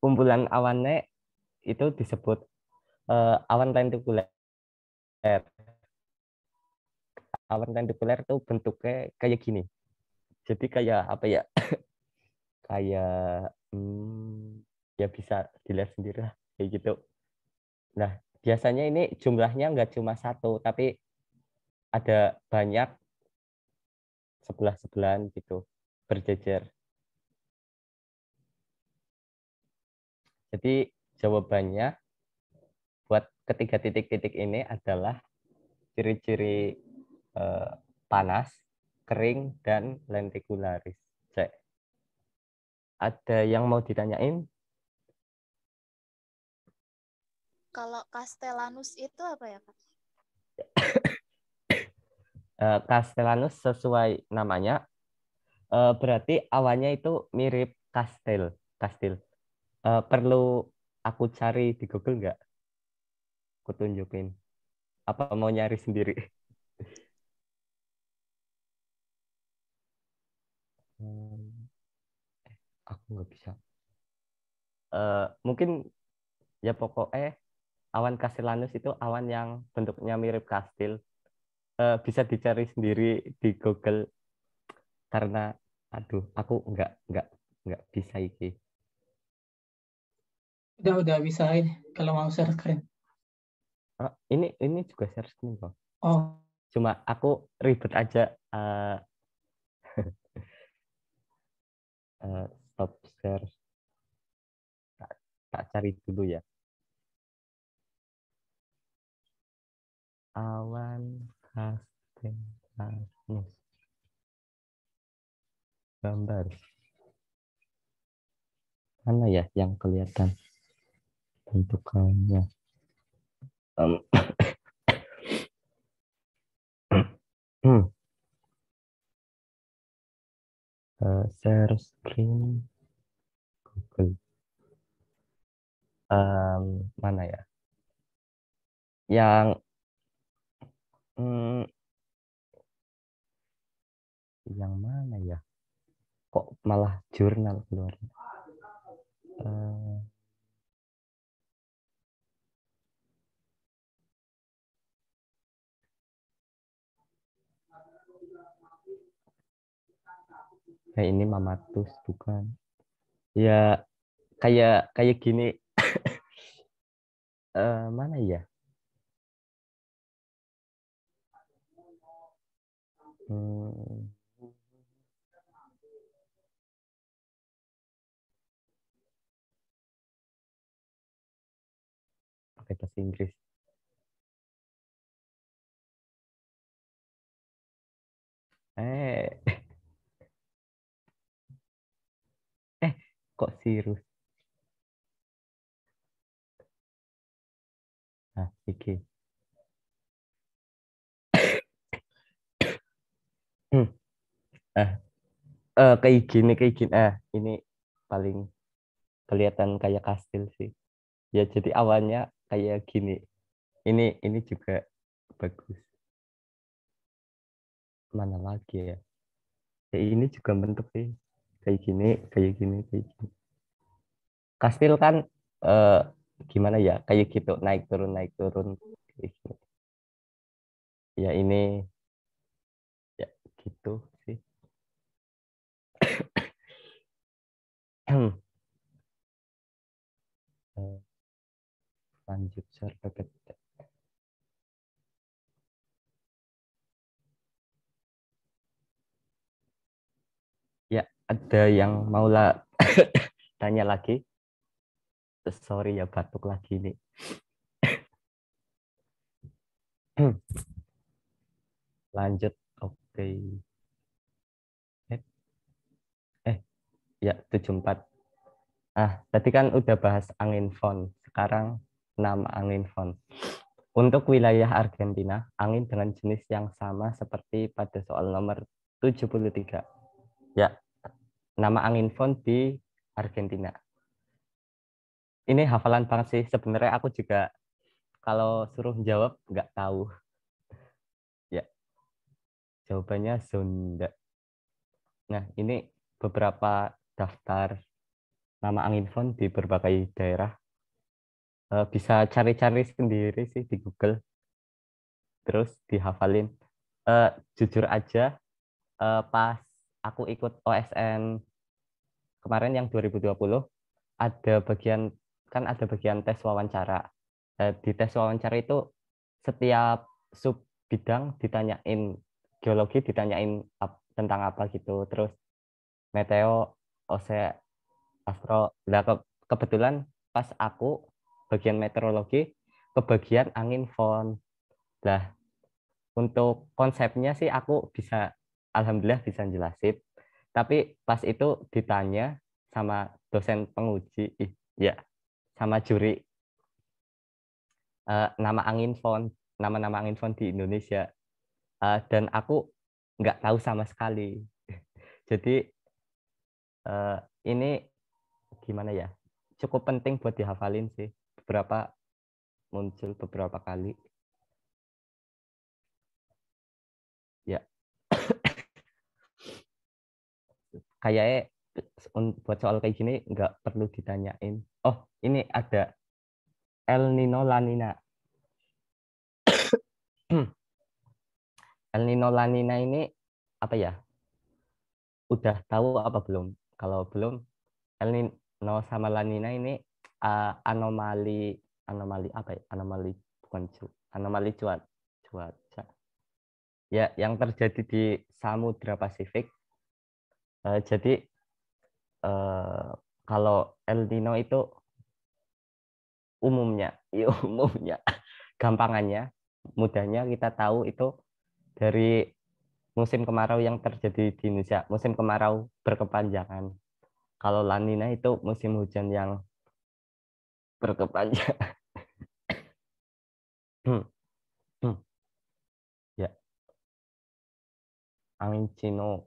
kumpulan awannya itu disebut uh, awan lentikuler. Awan lentikuler itu bentuknya kayak gini. Jadi kayak apa ya? <coughs> kayak hmm, ya bisa dilihat sendiri lah kayak gitu. Nah, biasanya ini jumlahnya nggak cuma satu, tapi ada banyak sebelah-sebelahan gitu, berjejer. Jadi jawabannya buat ketiga titik-titik ini adalah ciri-ciri eh, panas, kering, dan lentikularis Cek. Ada yang mau ditanyain? Kalau Castellanus itu apa ya, Kak? <coughs> Eh, Castellanus sesuai namanya eh, berarti awalnya itu mirip kastil, kastil. Eh, perlu aku cari di Google nggak? Aku Apa mau nyari sendiri? <laughs> Hmm, aku nggak bisa. mungkin ya pokoknya. eh awan Castellanus itu awan yang bentuknya mirip kastil. Uh, bisa dicari sendiri di Google karena aduh aku nggak nggak nggak bisa iki. Udah udah bisa ini kalau mau share screen. Uh, ini ini juga share screen kok. Oh. Cuma aku ribet aja. Uh, uh, <laughs> stop share. Tak, tak cari dulu ya. awan Alan Hastenanus. Gambar. Mana ya yang kelihatan bentukannya? Um. hmm. uh, share screen Google. Um, mana ya? Yang Hmm, Yang mana ya? Kok malah jurnal keluar? Eee. Nah, ini Mamatus bukan. Ya kayak kayak gini. uh, <coughs> mana ya? Hmm. Pakai bahasa Inggris. Eh. <laughs> Eh, kok sirus? Ah, iki. hmm. eh eh kayak gini kayak gini eh ini paling kelihatan kayak kastil sih ya jadi awalnya kayak gini ini ini juga bagus mana lagi ya ya ini juga bentuk sih kayak gini kayak gini kayak gini kastil kan eh, gimana ya kayak gitu naik turun naik turun kayak gini. ya ini gitu sih <clears throat> eh, lanjut sertifikat ya ada yang mau lah <coughs> tanya lagi eh, sorry ya batuk lagi nih <clears throat> lanjut sebagai eh, eh ya 74. Ah, tadi kan udah bahas angin font. Sekarang nama angin font. Untuk wilayah Argentina, angin dengan jenis yang sama seperti pada soal nomor 73. Ya, nama angin font di Argentina. Ini hafalan banget sih. Sebenarnya aku juga kalau suruh jawab nggak tahu. Jawabannya Sunda. Nah, ini beberapa daftar nama angin font di berbagai daerah. Eh, bisa cari-cari sendiri sih di Google. Terus dihafalin. Eh, jujur aja, eh, pas aku ikut OSN kemarin yang 2020, ada bagian kan ada bagian tes wawancara. Di tes wawancara itu setiap sub bidang ditanyain geologi ditanyain ap, tentang apa gitu terus meteo ose astro lah ke, kebetulan pas aku bagian meteorologi kebagian angin font lah untuk konsepnya sih aku bisa alhamdulillah bisa jelasin tapi pas itu ditanya sama dosen penguji ih, ya sama juri uh, nama angin font nama-nama angin font di Indonesia uh, dan aku nggak tahu sama sekali <laughs> jadi uh, ini gimana ya cukup penting buat dihafalin sih beberapa muncul beberapa kali ya <coughs> kayaknya buat soal kayak gini nggak perlu ditanyain oh ini ada El Nino Lanina <coughs> <coughs> hmm. El Nino La ini apa ya? Udah tahu apa belum? Kalau belum, El Nino sama La ini uh, anomali anomali apa ya? Anomali bukan cu, anomali cuat cuat Ya, yang terjadi di Samudra Pasifik. Uh, jadi uh, kalau El Nino itu umumnya, <laughs> ya umumnya, gampangannya, mudahnya kita tahu itu dari musim kemarau yang terjadi di Indonesia, musim kemarau berkepanjangan. Kalau lanina itu musim hujan yang berkepanjangan. <coughs> Hmm. Hmm. Ya. Angin Cino.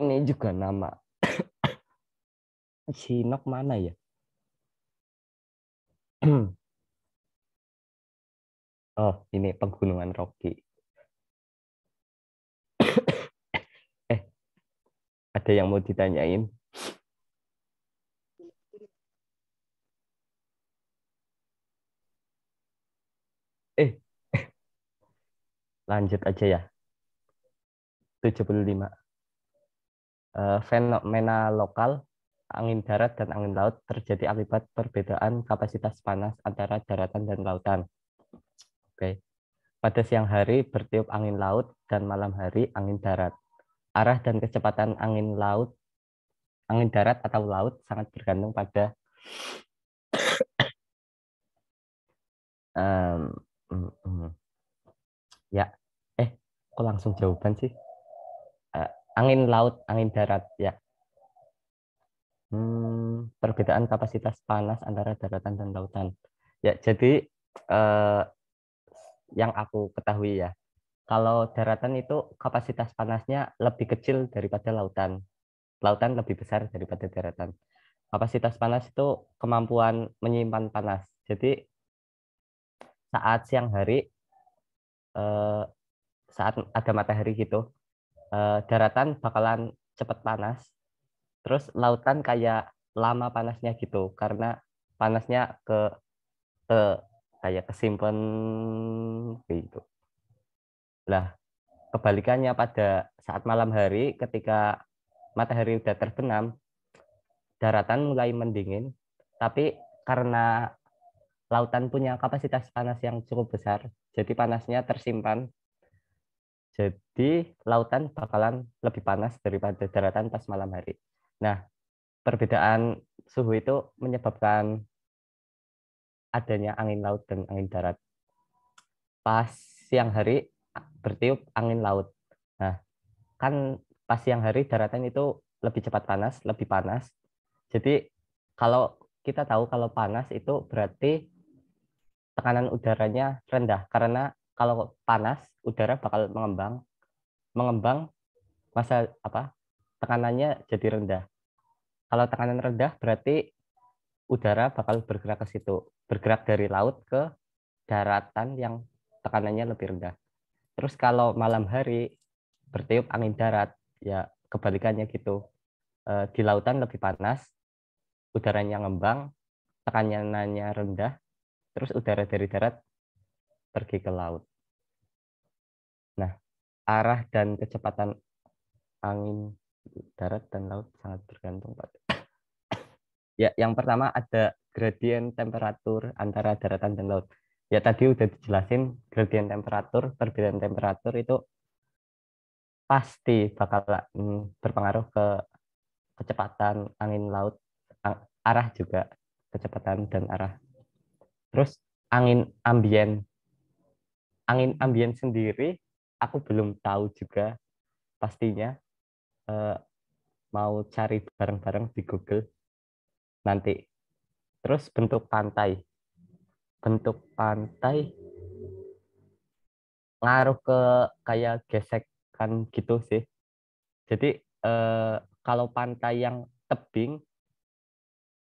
Ini juga nama. Sinok <coughs> mana ya? <coughs> oh, ini pegunungan Rocky. Ada yang mau ditanyain? Eh, lanjut aja ya. 75. Eh, fenomena lokal angin darat dan angin laut terjadi akibat perbedaan kapasitas panas antara daratan dan lautan. Oke. Pada siang hari bertiup angin laut dan malam hari angin darat arah dan kecepatan angin laut, angin darat atau laut sangat bergantung pada um, mm, mm. ya eh kok langsung jawaban sih uh, angin laut angin darat ya hmm, perbedaan kapasitas panas antara daratan dan lautan ya jadi uh, yang aku ketahui ya kalau daratan itu kapasitas panasnya lebih kecil daripada lautan. Lautan lebih besar daripada daratan. Kapasitas panas itu kemampuan menyimpan panas. Jadi saat siang hari, eh, saat ada matahari gitu, eh, daratan bakalan cepat panas. Terus lautan kayak lama panasnya gitu karena panasnya ke ke kayak kesimpan gitu lah, kebalikannya pada saat malam hari ketika matahari sudah terbenam, daratan mulai mendingin, tapi karena lautan punya kapasitas panas yang cukup besar, jadi panasnya tersimpan. Jadi lautan bakalan lebih panas daripada daratan pas malam hari. Nah, perbedaan suhu itu menyebabkan adanya angin laut dan angin darat. Pas siang hari bertiup angin laut. Nah, kan pas siang hari daratan itu lebih cepat panas, lebih panas. Jadi kalau kita tahu kalau panas itu berarti tekanan udaranya rendah karena kalau panas udara bakal mengembang. Mengembang masa apa? tekanannya jadi rendah. Kalau tekanan rendah berarti udara bakal bergerak ke situ, bergerak dari laut ke daratan yang tekanannya lebih rendah. Terus kalau malam hari bertiup angin darat, ya kebalikannya gitu. Eh, di lautan lebih panas, udaranya ngembang, tekanannya rendah, terus udara dari darat pergi ke laut. Nah, arah dan kecepatan angin darat dan laut sangat bergantung pada <coughs> ya yang pertama ada gradien temperatur antara daratan dan laut ya tadi udah dijelasin gradient temperatur perbedaan temperatur itu pasti bakal hmm, berpengaruh ke kecepatan angin laut arah juga kecepatan dan arah terus angin ambien angin ambien sendiri aku belum tahu juga pastinya eh, mau cari bareng-bareng di Google nanti terus bentuk pantai bentuk pantai ngaruh ke kayak gesekan gitu sih. Jadi eh, kalau pantai yang tebing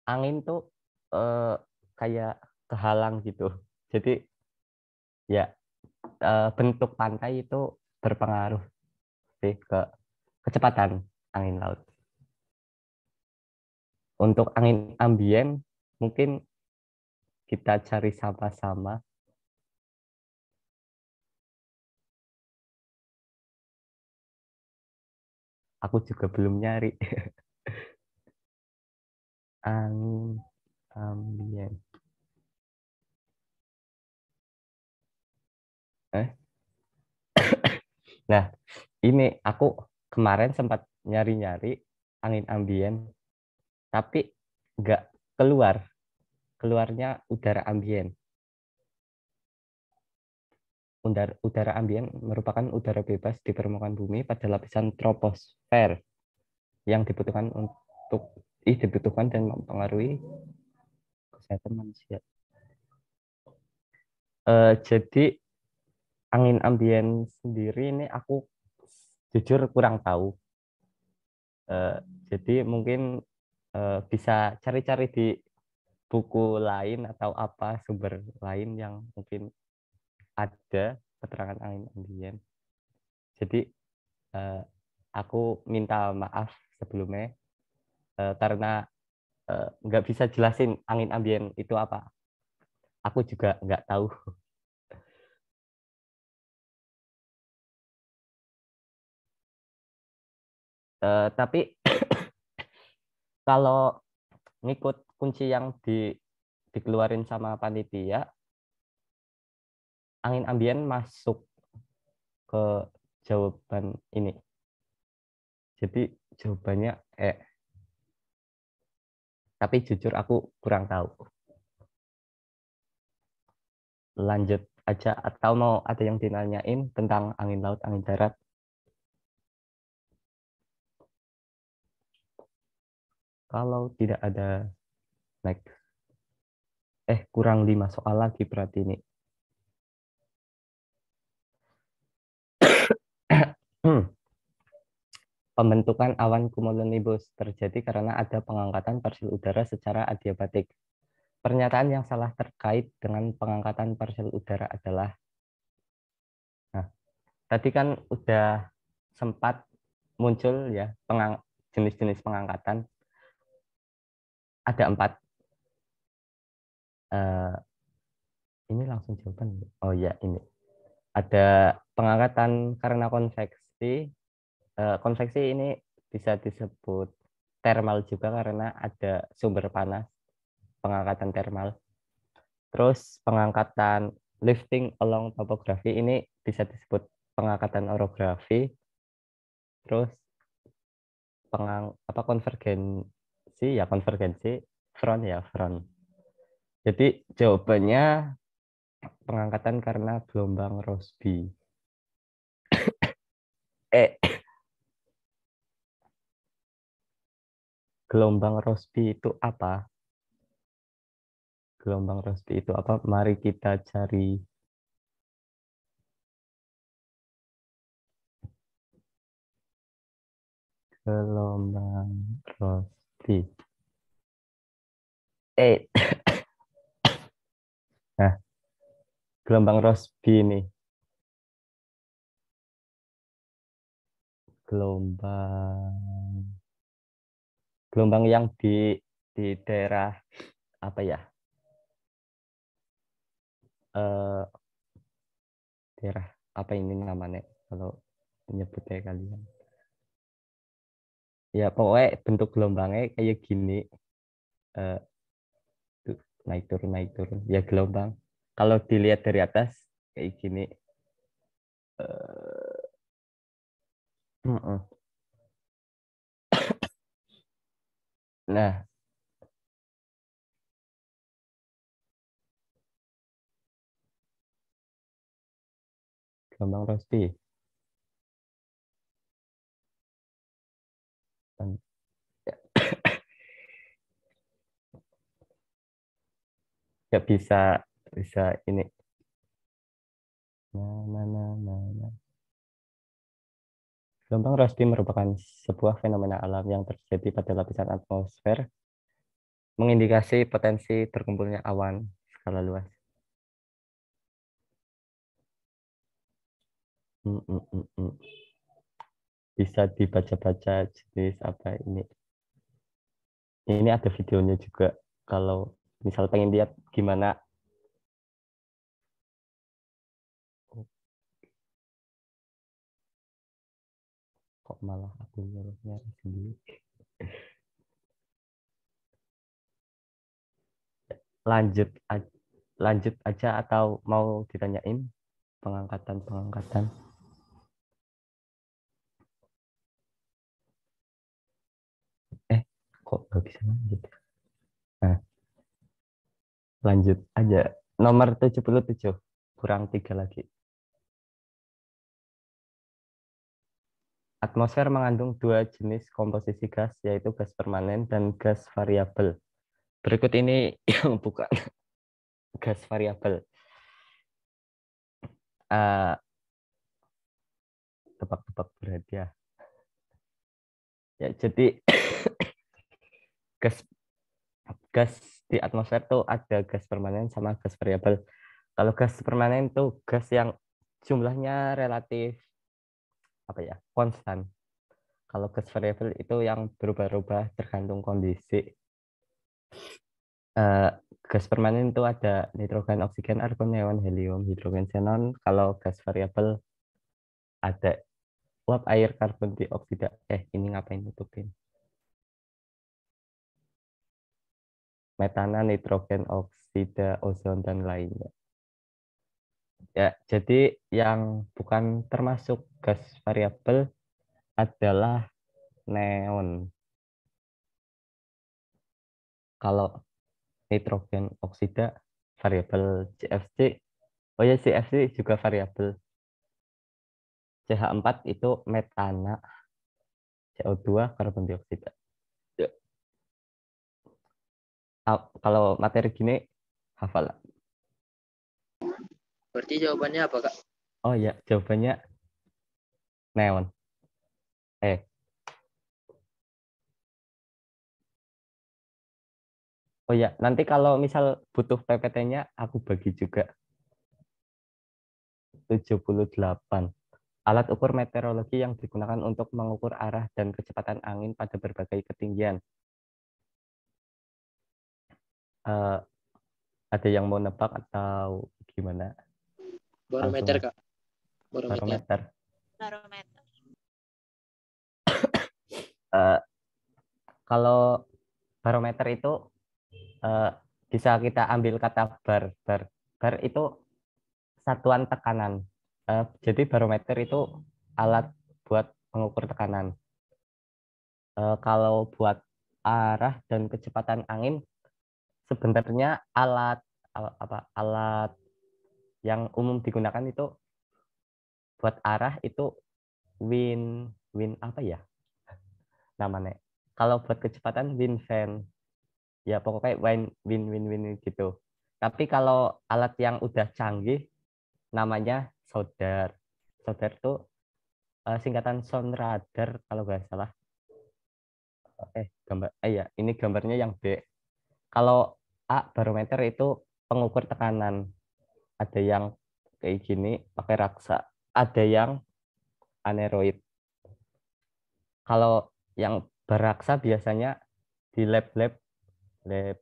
angin tuh eh, kayak kehalang gitu. Jadi ya eh, bentuk pantai itu berpengaruh sih ke kecepatan angin laut. Untuk angin ambien mungkin kita cari sama-sama. Aku juga belum nyari. <laughs> Angin ambien. Eh? <coughs> nah, ini aku kemarin sempat nyari-nyari angin ambien, tapi nggak keluar keluarnya udara ambien. Udara, udara ambien merupakan udara bebas di permukaan bumi pada lapisan troposfer yang dibutuhkan untuk ih, dibutuhkan dan mempengaruhi kesehatan manusia. Uh, jadi angin ambien sendiri ini aku jujur kurang tahu. Uh, jadi mungkin uh, bisa cari-cari di buku lain atau apa sumber lain yang mungkin ada keterangan angin ambien. Jadi eh, aku minta maaf sebelumnya eh, karena eh, nggak bisa jelasin angin ambien itu apa. Aku juga nggak tahu. Uh, <laughs> tapi <coughs> kalau ngikut kunci yang di dikeluarin sama panitia angin ambien masuk ke jawaban ini jadi jawabannya eh tapi jujur aku kurang tahu lanjut aja atau mau ada yang dinanyain tentang angin laut angin darat kalau tidak ada next eh kurang lima soal lagi berarti ini <coughs> Pembentukan awan cumulonimbus terjadi karena ada pengangkatan parsil udara secara adiabatik. Pernyataan yang salah terkait dengan pengangkatan parsil udara adalah Nah, tadi kan udah sempat muncul ya jenis jenis-jenis pengangkatan. Ada empat uh, ini langsung jawaban oh ya ini ada pengangkatan karena konveksi uh, konveksi ini bisa disebut termal juga karena ada sumber panas pengangkatan termal terus pengangkatan lifting along topografi ini bisa disebut pengangkatan orografi terus pengang apa konvergensi ya konvergensi front ya front jadi jawabannya pengangkatan karena gelombang Rossby. <coughs> eh. Gelombang Rossby itu apa? Gelombang Rossby itu apa? Mari kita cari gelombang Rossby. Eh. <coughs> Nah, gelombang Rossby ini. Gelombang gelombang yang di di daerah apa ya? Eh, daerah apa ini namanya kalau menyebutnya kalian? Ya pokoknya bentuk gelombangnya kayak gini. Eh, naik turun naik turun ya gelombang kalau dilihat dari atas kayak gini eh, <coughs> nah gelombang Rosti nggak bisa bisa ini nah, nah, nah, nah. nah Gelombang Rossby merupakan sebuah fenomena alam yang terjadi pada lapisan atmosfer, mengindikasi potensi terkumpulnya awan skala luas. Hmm, hmm hmm hmm Bisa dibaca-baca jenis apa ini. Ini ada videonya juga kalau misal pengen lihat gimana kok malah aku nyuruhnya sendiri lanjut lanjut aja atau mau ditanyain pengangkatan pengangkatan eh kok gak bisa lanjut nah Lanjut aja. Nomor 77, kurang tiga lagi. Atmosfer mengandung dua jenis komposisi gas, yaitu gas permanen dan gas variabel. Berikut ini <laughs> yang bukan gas variabel. Uh, tebak-tebak berarti ya. Ya, jadi <coughs> gas gas di atmosfer tuh ada gas permanen sama gas variabel. Kalau gas permanen itu gas yang jumlahnya relatif apa ya konstan. Kalau gas variabel itu yang berubah-ubah tergantung kondisi. Uh, gas permanen itu ada nitrogen, oksigen, argon, neon, helium, hidrogen, xenon. Kalau gas variabel ada uap air karbon dioksida. Eh, ini ngapain nutupin? metana, nitrogen oksida, ozon dan lainnya. Ya, jadi yang bukan termasuk gas variabel adalah neon. Kalau nitrogen oksida variabel CFC, oh ya CFC juga variabel. CH4 itu metana, CO2 karbon dioksida kalau materi gini hafal. lah. Berarti jawabannya apa, Kak? Oh ya jawabannya neon. Eh. Oh ya nanti kalau misal butuh PPT-nya aku bagi juga. 78. Alat ukur meteorologi yang digunakan untuk mengukur arah dan kecepatan angin pada berbagai ketinggian, uh, ada yang mau nebak atau gimana? Barometer, Kak. Barometer. Barometer. Barometer. uh, <coughs> kalau barometer itu uh, bisa kita ambil kata bar. Bar, bar itu satuan tekanan. Uh, jadi barometer itu alat buat mengukur tekanan. Uh, kalau buat arah dan kecepatan angin sebenarnya alat apa alat yang umum digunakan itu buat arah itu win win apa ya <laughs> namanya kalau buat kecepatan win fan ya pokoknya win win win win gitu tapi kalau alat yang udah canggih namanya solder solder tuh eh, uh, singkatan radar kalau nggak salah eh gambar eh ya ini gambarnya yang B kalau A barometer itu pengukur tekanan. Ada yang kayak gini pakai raksa, ada yang aneroid. Kalau yang beraksa biasanya di lab-lab lab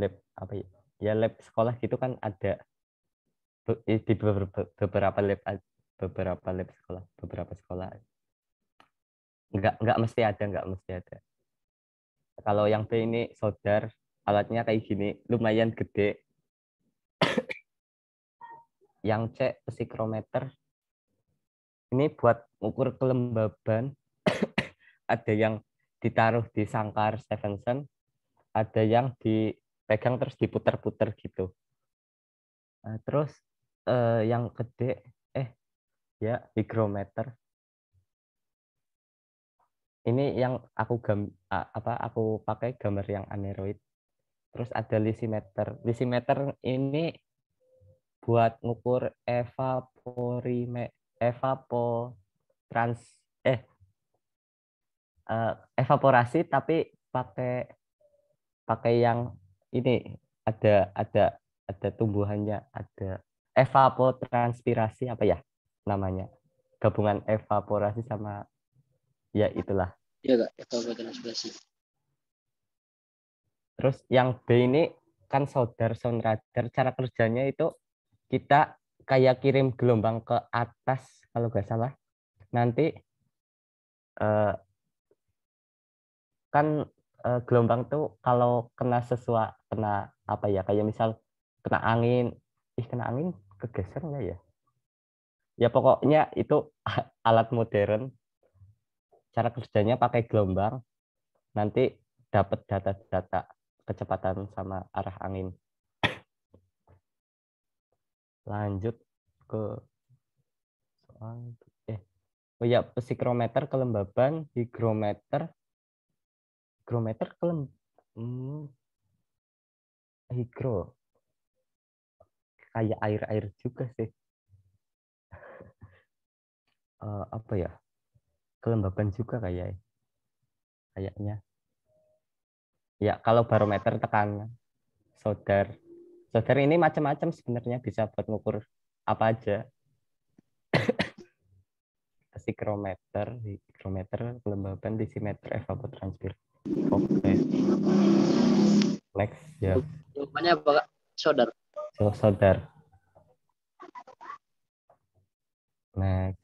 lab apa ya? Ya lab sekolah gitu kan ada di beberapa lab beberapa lab sekolah, beberapa sekolah. Enggak enggak mesti ada, enggak mesti ada. Kalau yang B ini solder alatnya kayak gini lumayan gede yang cek psikrometer ini buat ukur kelembaban ada yang ditaruh di sangkar Stevenson ada yang dipegang terus diputar-putar gitu nah, terus eh, yang gede eh ya higrometer ini yang aku gam apa aku pakai gambar yang aneroid terus ada lisimeter lisimeter ini buat ngukur evaporime evapo trans eh uh, evaporasi tapi pakai pakai yang ini ada ada ada tumbuhannya ada evapotranspirasi apa ya namanya gabungan evaporasi sama ya itulah ya kak evapotranspirasi Terus yang B ini kan saudar sonradar cara kerjanya itu kita kayak kirim gelombang ke atas kalau nggak salah. Nanti eh, kan eh, gelombang tuh kalau kena sesuatu kena apa ya kayak misal kena angin, ih kena angin kegeser nggak ya? Ya pokoknya itu <laughs> alat modern. Cara kerjanya pakai gelombang. Nanti dapat data-data kecepatan sama arah angin. Lanjut ke soal eh oh ya psikrometer kelembaban, higrometer higrometer kelem hmm, higro kayak air-air juga sih. uh, <laughs> apa ya? Kelembaban juga kayak kayaknya. Ya, kalau barometer tekan, Solder. Solder ini macam-macam sebenarnya bisa buat ngukur apa aja. <coughs> Sikrometer, hikrometer, kelembaban, disimeter, evapotranspir. Oke. Okay. Next, ya. Jawabannya apa, Kak? Solder. So, solder. Next.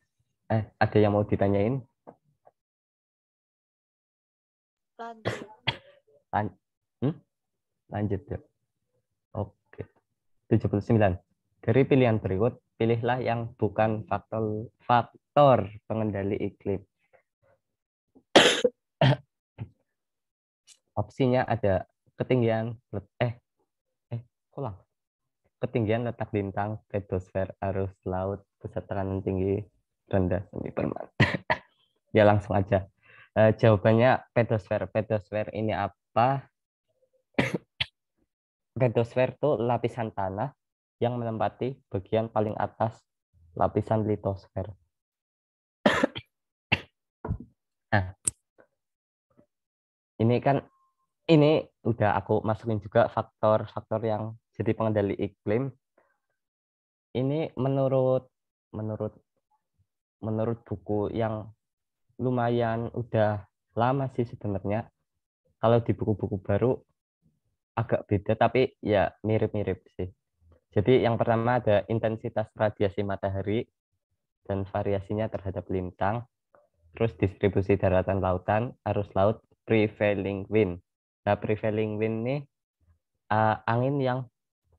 Eh, ada yang mau ditanyain? Lan hmm? Lanjut ya. Oke. 79. Dari pilihan berikut, pilihlah yang bukan faktor faktor pengendali iklim. <coughs> Opsinya ada ketinggian eh eh pulang. Ketinggian letak bintang, pedosfer, arus laut, kesetaraan tinggi, rendah semi permanen. <coughs> ya langsung aja. Uh, jawabannya pedosfer. Pedosfer ini apa? berupa redosfer <coughs> itu lapisan tanah yang menempati bagian paling atas lapisan litosfer. <coughs> nah, ini kan ini udah aku masukin juga faktor-faktor yang jadi pengendali iklim. Ini menurut menurut menurut buku yang lumayan udah lama sih sebenarnya kalau di buku-buku baru agak beda tapi ya mirip-mirip sih. Jadi yang pertama ada intensitas radiasi matahari dan variasinya terhadap lintang, terus distribusi daratan lautan, arus laut, prevailing wind. Nah, prevailing wind ini uh, angin yang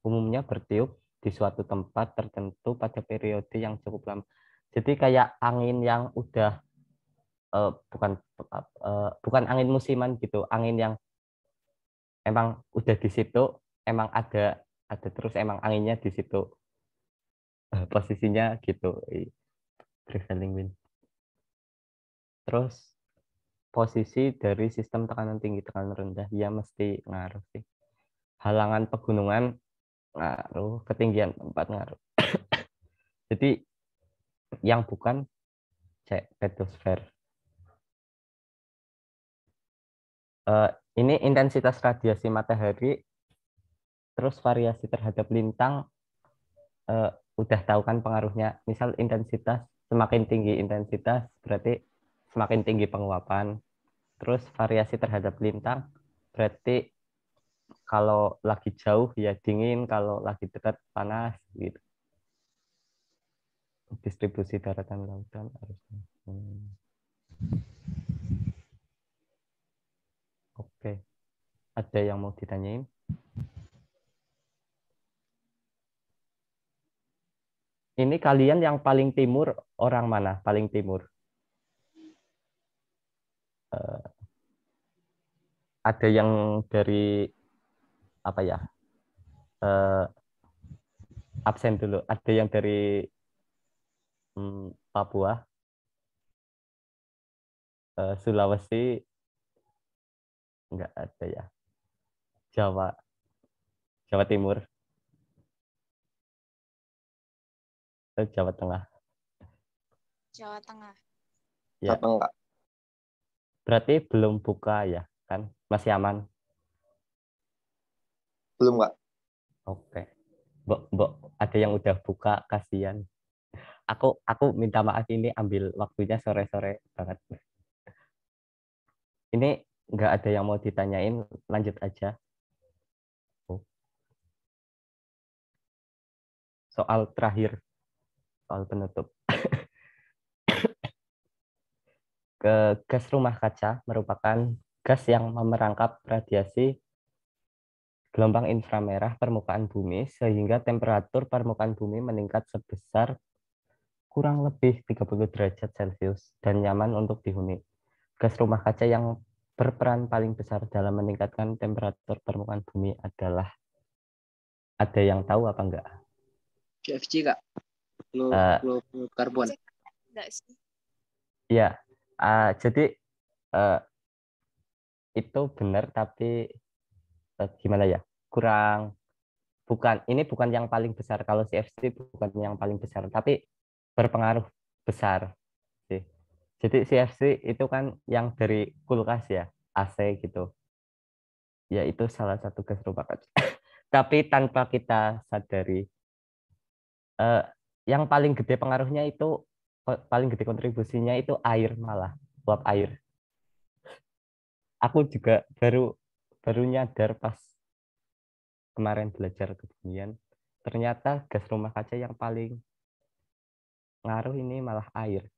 umumnya bertiup di suatu tempat tertentu pada periode yang cukup lama. Jadi kayak angin yang udah uh, bukan uh, bukan angin musiman gitu angin yang emang udah di situ emang ada ada terus emang anginnya di situ uh, posisinya gitu prevailing wind terus posisi dari sistem tekanan tinggi tekanan rendah ya mesti ngaruh sih halangan pegunungan ngaruh ketinggian tempat ngaruh <coughs> jadi yang bukan cek petosfer uh, ini intensitas radiasi matahari terus variasi terhadap lintang uh, udah tahu kan pengaruhnya misal intensitas semakin tinggi intensitas berarti semakin tinggi penguapan terus variasi terhadap lintang berarti kalau lagi jauh ya dingin kalau lagi dekat panas gitu distribusi daratan lautan harus hmm. Ada yang mau ditanyain? Ini kalian yang paling timur orang mana? Paling timur? Uh, ada yang dari apa ya? Uh, absen dulu. Ada yang dari um, Papua, uh, Sulawesi, enggak ada ya. Jawa Jawa Timur Jawa Tengah Jawa Tengah ya. apa enggak berarti belum buka ya kan masih aman belum enggak oke mbok mbok ada yang udah buka kasihan aku aku minta maaf ini ambil waktunya sore sore banget ini nggak ada yang mau ditanyain lanjut aja soal terakhir soal penutup <coughs> ke gas rumah kaca merupakan gas yang memerangkap radiasi gelombang inframerah permukaan bumi sehingga temperatur permukaan bumi meningkat sebesar kurang lebih 30 derajat Celcius dan nyaman untuk dihuni. Gas rumah kaca yang berperan paling besar dalam meningkatkan temperatur permukaan bumi adalah ada yang tahu apa enggak? CFC kak Glo uh, eh, Karbon. sih ya uh, jadi uh, itu benar tapi uh, gimana ya kurang bukan ini bukan yang paling besar kalau CFC bukan yang paling besar tapi berpengaruh besar sih jadi CFC itu kan yang dari kulkas ya AC gitu ya itu salah satu gas rumah kaca <coughs> tapi tanpa kita sadari eh, yang paling gede pengaruhnya itu paling gede kontribusinya itu air malah uap air aku juga baru baru nyadar pas kemarin belajar kebumian ternyata gas rumah kaca yang paling ngaruh ini malah air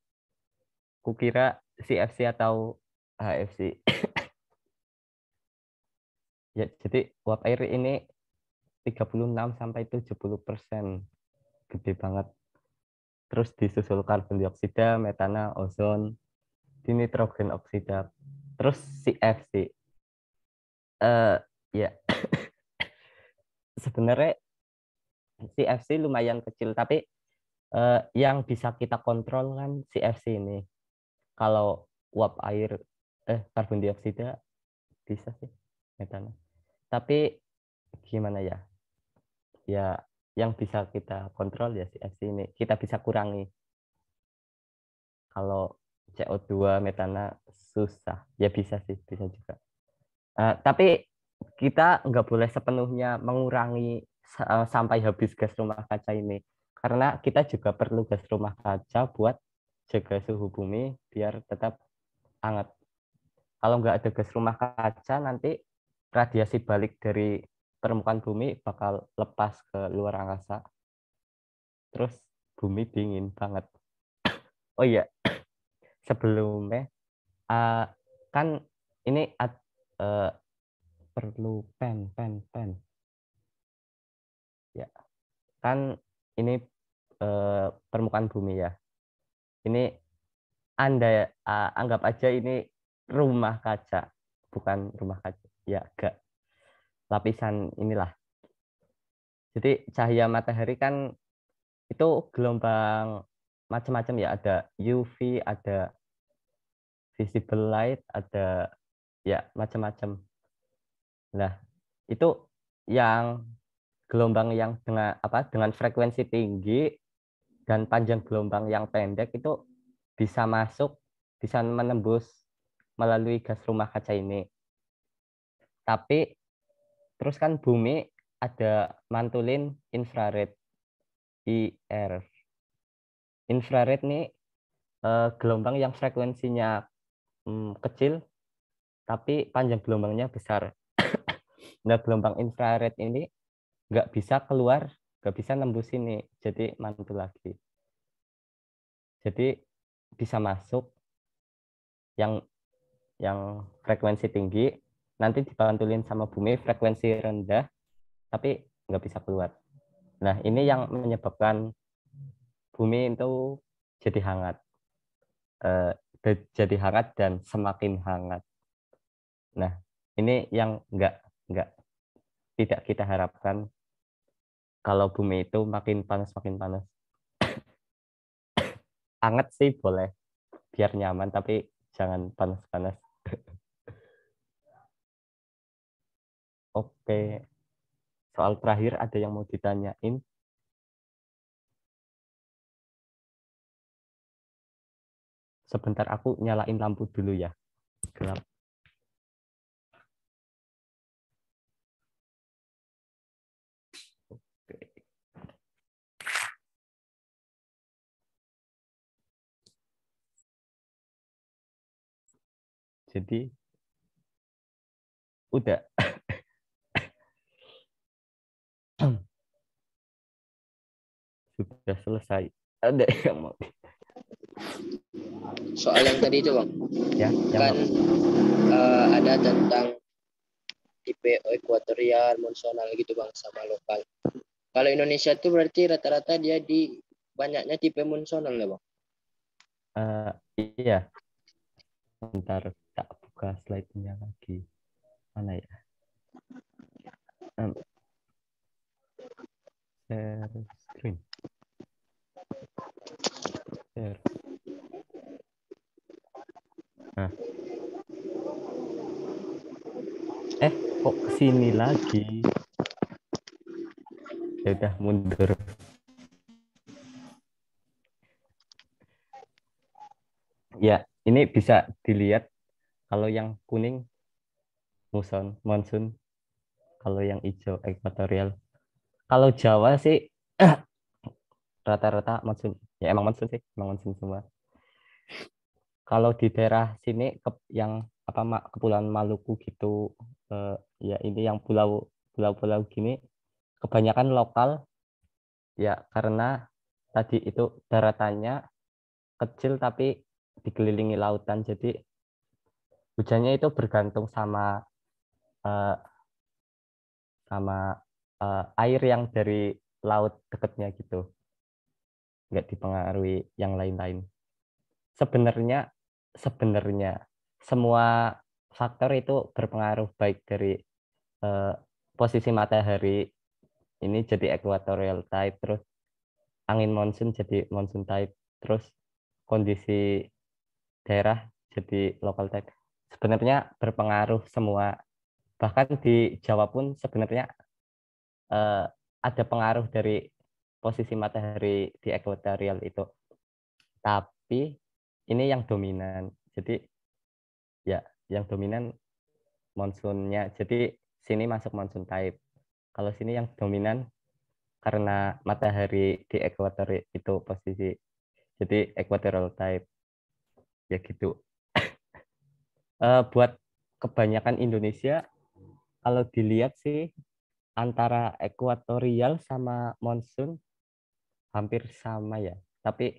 kukira CFC atau HFC <coughs> ya jadi uap air ini 36 sampai 70 persen gede banget. Terus disusul karbon dioksida, metana, ozon, di nitrogen oksida. Terus CFC Uh, eh, ya. Yeah. <coughs> Sebenarnya CFC lumayan kecil, tapi uh, yang bisa kita kontrol kan CFC ini. Kalau uap air eh karbon dioksida bisa sih metana. Tapi gimana ya? Ya yang bisa kita kontrol ya CFC ini kita bisa kurangi kalau CO2 metana susah ya bisa sih bisa juga uh, tapi kita nggak boleh sepenuhnya mengurangi uh, sampai habis gas rumah kaca ini karena kita juga perlu gas rumah kaca buat jaga suhu bumi biar tetap hangat kalau nggak ada gas rumah kaca nanti radiasi balik dari permukaan bumi bakal lepas ke luar angkasa. Terus bumi dingin banget. Oh iya, <coughs> sebelumnya uh, kan ini uh, perlu pen pen pen. Ya, kan ini uh, permukaan bumi ya. Ini anda uh, anggap aja ini rumah kaca, bukan rumah kaca. Ya, gak lapisan inilah. Jadi cahaya matahari kan itu gelombang macam-macam ya ada UV, ada visible light, ada ya macam-macam. Nah, itu yang gelombang yang dengan apa dengan frekuensi tinggi dan panjang gelombang yang pendek itu bisa masuk, bisa menembus melalui gas rumah kaca ini. Tapi Terus kan bumi ada mantulin infrared IR. Infrared nih eh, gelombang yang frekuensinya hmm, kecil tapi panjang gelombangnya besar. <coughs> nah gelombang infrared ini nggak bisa keluar, nggak bisa nembus ini, jadi mantul lagi. Jadi bisa masuk yang yang frekuensi tinggi nanti dipantulin sama bumi frekuensi rendah tapi nggak bisa keluar nah ini yang menyebabkan bumi itu jadi hangat e, jadi hangat dan semakin hangat nah ini yang nggak nggak tidak kita harapkan kalau bumi itu makin panas makin panas <coughs> hangat sih boleh biar nyaman tapi jangan panas-panas Oke. Soal terakhir ada yang mau ditanyain? Sebentar aku nyalain lampu dulu ya. Gelap. Jadi udah <laughs> sudah selesai ada yang mau soal yang tadi itu bang ya kan uh, ada tentang tipe ekuatorial monsonal gitu bang sama lokal kalau Indonesia itu berarti rata-rata dia di banyaknya tipe monsonal ya bang uh, iya ntar tak buka slide-nya lagi mana ya um, share screen Share. Nah. Eh, kok sini lagi? Ya udah mundur. Ya, ini bisa dilihat kalau yang kuning muson, monsun. Kalau yang hijau ekuatorial. Kalau Jawa sih <clears throat> rata-rata monsun ya emang monsun sih emang monsun semua kalau di daerah sini ke, yang apa kepulauan Maluku gitu eh, ya ini yang pulau pulau-pulau gini kebanyakan lokal ya karena tadi itu daratannya kecil tapi dikelilingi lautan jadi hujannya itu bergantung sama eh, sama eh, air yang dari laut dekatnya gitu nggak dipengaruhi yang lain-lain sebenarnya sebenarnya semua faktor itu berpengaruh baik dari eh, posisi matahari ini jadi equatorial type terus angin monsoon jadi monsoon type terus kondisi daerah jadi local type sebenarnya berpengaruh semua bahkan di Jawa pun sebenarnya eh, ada pengaruh dari posisi matahari di ekuatorial itu. Tapi ini yang dominan. Jadi ya yang dominan monsunnya. Jadi sini masuk monsun type. Kalau sini yang dominan karena matahari di ekuator itu posisi. Jadi equatorial type. Ya gitu. uh, <laughs> buat kebanyakan Indonesia kalau dilihat sih antara ekuatorial sama monsun hampir sama ya tapi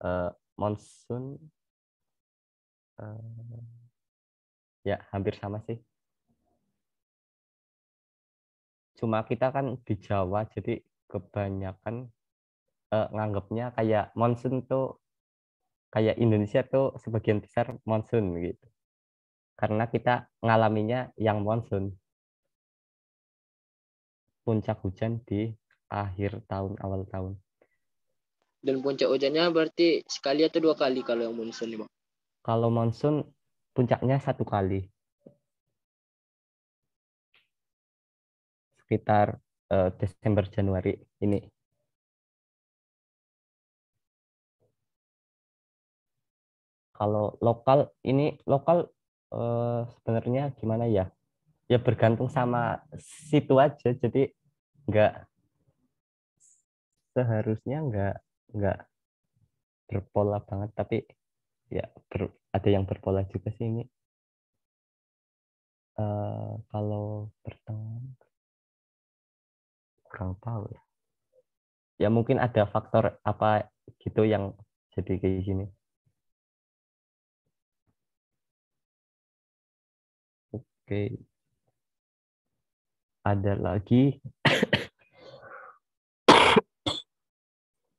uh, monsoon uh, ya hampir sama sih cuma kita kan di Jawa jadi kebanyakan uh, nganggapnya kayak monsoon tuh kayak Indonesia tuh sebagian besar monsoon gitu karena kita ngalaminya yang monsoon puncak hujan di akhir tahun awal tahun. Dan puncak hujannya berarti sekali atau dua kali kalau yang monsun nih bang? Kalau monsun puncaknya satu kali. Sekitar uh, Desember Januari ini. Kalau lokal ini lokal uh, sebenarnya gimana ya? Ya bergantung sama situ aja. Jadi nggak seharusnya nggak nggak berpola banget tapi ya ber, ada yang berpola juga sih ini uh, kalau pertengahan kurang tahu ya ya mungkin ada faktor apa gitu yang jadi kayak gini oke ada lagi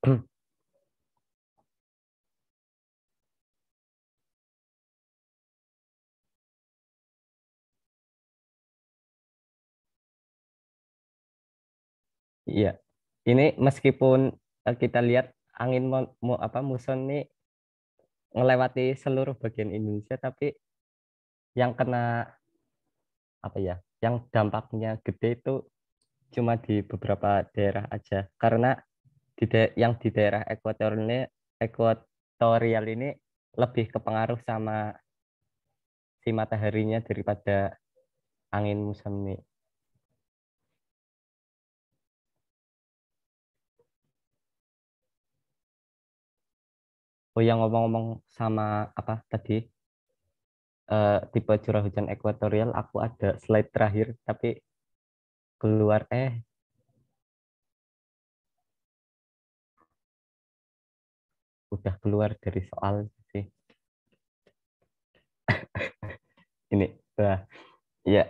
<clears throat> Iya. Ini meskipun eh, kita lihat angin mau, mau apa muson nih melewati seluruh bagian Indonesia tapi yang kena apa ya, yang dampaknya gede itu cuma di beberapa daerah aja karena di yang di daerah ekuator ini ekuatorial ini lebih kepengaruh sama si mataharinya daripada angin musim ini Oh yang ngomong-ngomong sama apa tadi uh, tipe curah hujan ekuatorial aku ada slide terakhir tapi keluar eh udah keluar dari soal sih <laughs> ini nah, ya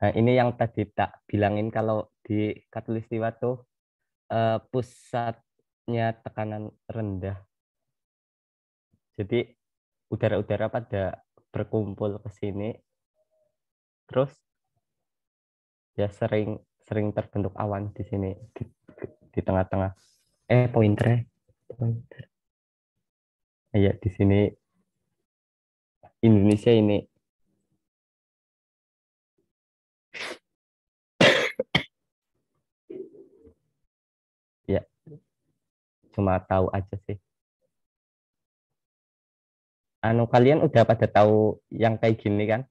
nah, ini yang tadi tak bilangin kalau di katulistiwa tuh eh, pusatnya tekanan rendah jadi udara-udara pada berkumpul ke sini terus ya sering sering terbentuk awan di sini di tengah-tengah eh pointer ya di sini Indonesia ini ya cuma tahu aja sih anu kalian udah pada tahu yang kayak gini kan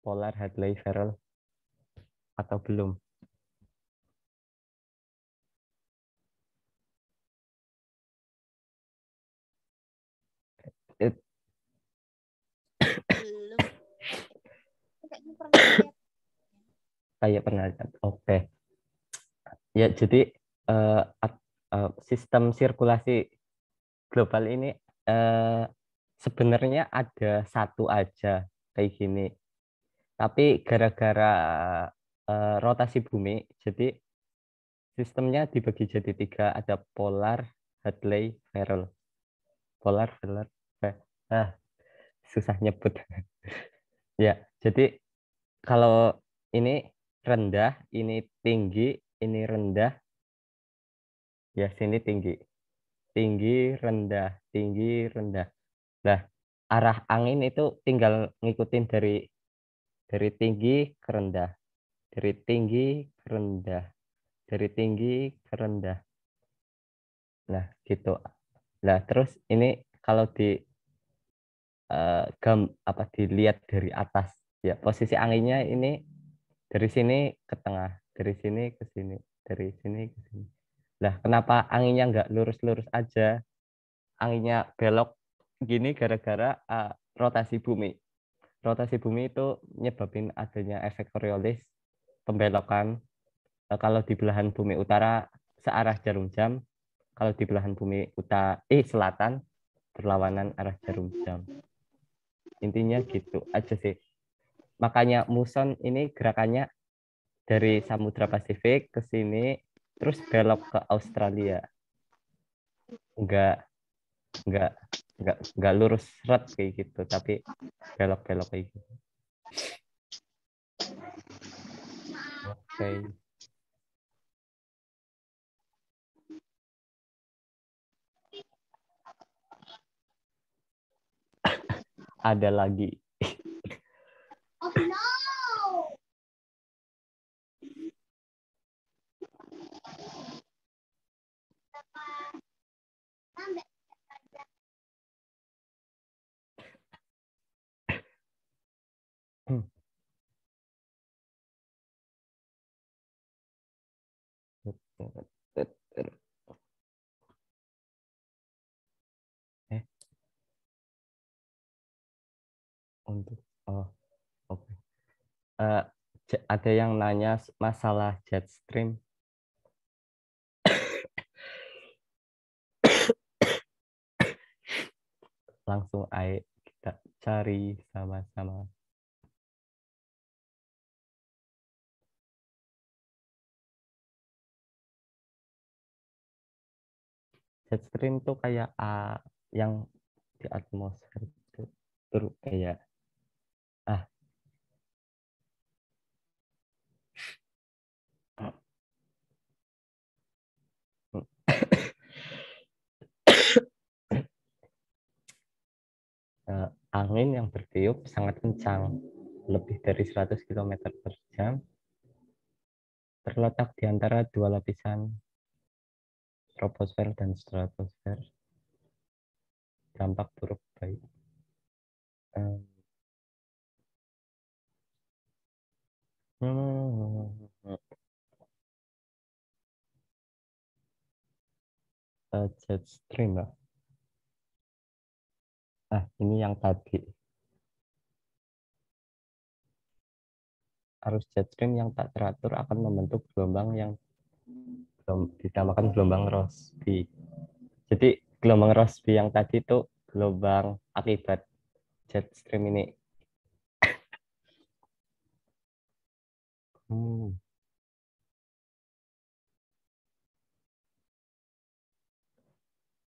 polar Hadley viral atau belum kayak pengajar oke okay. ya jadi uh, uh, sistem sirkulasi global ini uh, sebenarnya ada satu aja kayak gini tapi gara-gara uh, rotasi bumi jadi sistemnya dibagi jadi tiga ada polar Hadley Farrell polar Hadley ah susah nyebut <laughs> ya jadi kalau ini rendah, ini tinggi, ini rendah. Ya, sini tinggi. Tinggi, rendah, tinggi, rendah. Nah, arah angin itu tinggal ngikutin dari dari tinggi ke rendah. Dari tinggi ke rendah. Dari tinggi ke rendah. Nah, gitu. Nah, terus ini kalau di uh, gam apa dilihat dari atas ya posisi anginnya ini dari sini ke tengah dari sini ke sini dari sini ke sini lah kenapa anginnya nggak lurus-lurus aja anginnya belok gini gara-gara uh, rotasi bumi rotasi bumi itu nyebabin adanya efek Coriolis pembelokan uh, kalau di belahan bumi utara searah jarum jam kalau di belahan bumi utara eh selatan berlawanan arah jarum jam intinya gitu aja sih makanya muson ini gerakannya dari Samudra Pasifik ke sini terus belok ke Australia nggak nggak nggak nggak lurus seret kayak gitu tapi belok belok kayak gitu oke okay. <laughs> ada lagi Eh. Untuk oh, oke. Okay. Uh, eh, ada yang nanya masalah jet stream. langsung ayo kita cari sama-sama. Jet stream tuh kayak uh, yang di atmosfer itu terus kayak uh, angin yang bertiup sangat kencang, lebih dari 100 km per jam, terletak di antara dua lapisan troposfer dan stratosfer. Dampak buruk baik. Hmm. Eh, Uh, jet stream lah. Nah, ini yang tadi. Arus jet stream yang tak teratur akan membentuk gelombang yang dinamakan gelombang Rossby. Jadi gelombang Rossby yang tadi itu gelombang akibat jet stream ini. <laughs> hmm.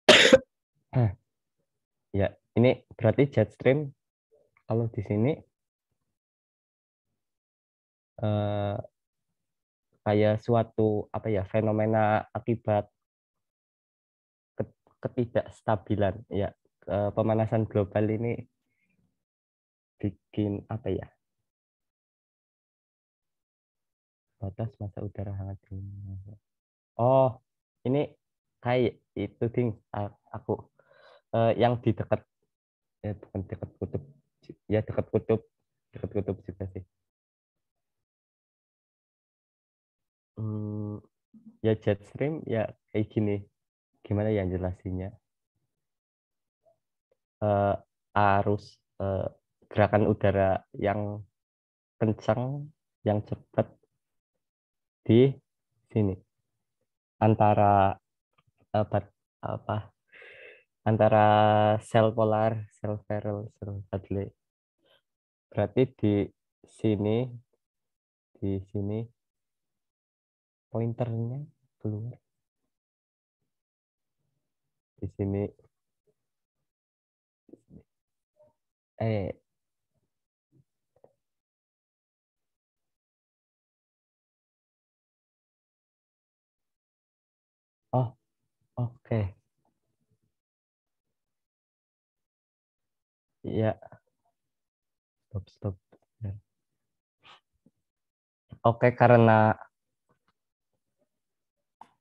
<coughs> Ah, ya, ini berarti jet stream kalau di sini eh, kayak suatu apa ya fenomena akibat ketidakstabilan ya eh, pemanasan global ini bikin apa ya batas masa udara hangat ini oh ini kayak itu ding aku uh, yang di dekat ya bukan dekat kutub ya dekat kutub dekat kutub juga sih hmm, ya jet stream ya kayak gini gimana yang jelasinya uh, eh, arus uh, gerakan udara yang kencang yang cepat di sini antara uh, apa antara sel polar, sel feral, sel satelit. Berarti di sini di sini pointernya keluar. Di sini eh Oh, oke. Okay. Ya. Stop, stop. Oke, karena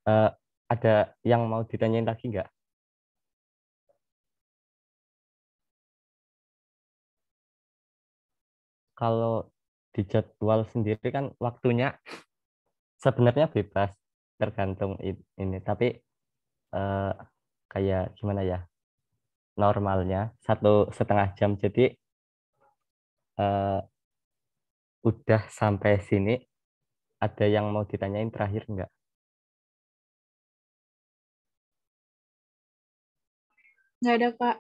uh, ada yang mau ditanyain lagi nggak? Kalau di jadwal sendiri kan waktunya sebenarnya bebas tergantung ini, tapi uh, kayak gimana ya? normalnya satu setengah jam jadi uh, udah sampai sini ada yang mau ditanyain terakhir enggak Enggak ada pak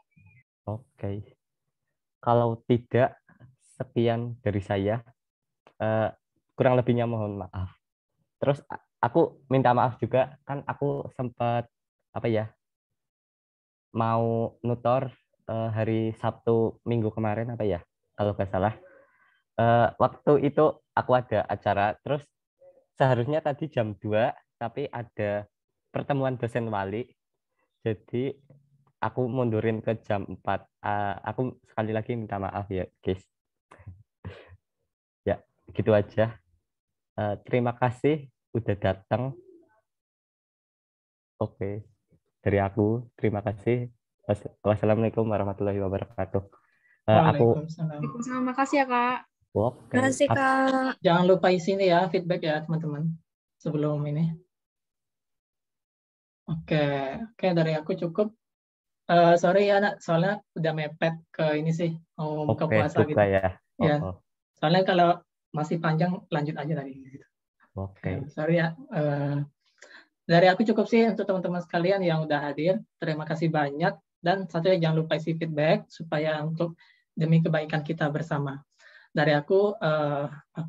oke okay. kalau tidak sekian dari saya uh, kurang lebihnya mohon maaf terus aku minta maaf juga kan aku sempat apa ya mau nutor uh, eh, hari Sabtu minggu kemarin apa ya kalau nggak salah uh, waktu itu aku ada acara terus seharusnya tadi jam 2 tapi ada pertemuan dosen wali jadi aku mundurin ke jam 4 uh, eh, aku sekali lagi minta maaf ya guys ya gitu aja uh, terima kasih udah datang oke okay dari aku. Terima kasih. Wassalamualaikum warahmatullahi wabarakatuh. Eh, aku Terima Makasih ya, Kak. Oke. Okay. kasih, Kak. Jangan lupa isi ini ya, feedback ya, teman-teman. Sebelum ini. Oke, okay. oke okay, dari aku cukup. Uh, sorry ya, nak, soalnya udah mepet ke ini sih, mau buka okay, puasa gitu. Ya. Iya. Oh, ya. Soalnya kalau masih panjang, lanjut aja tadi. Gitu. Oke. Okay. Sorry ya. Uh, dari aku cukup sih untuk teman-teman sekalian yang udah hadir. Terima kasih banyak. Dan satu jangan lupa isi feedback supaya untuk demi kebaikan kita bersama. Dari aku, uh,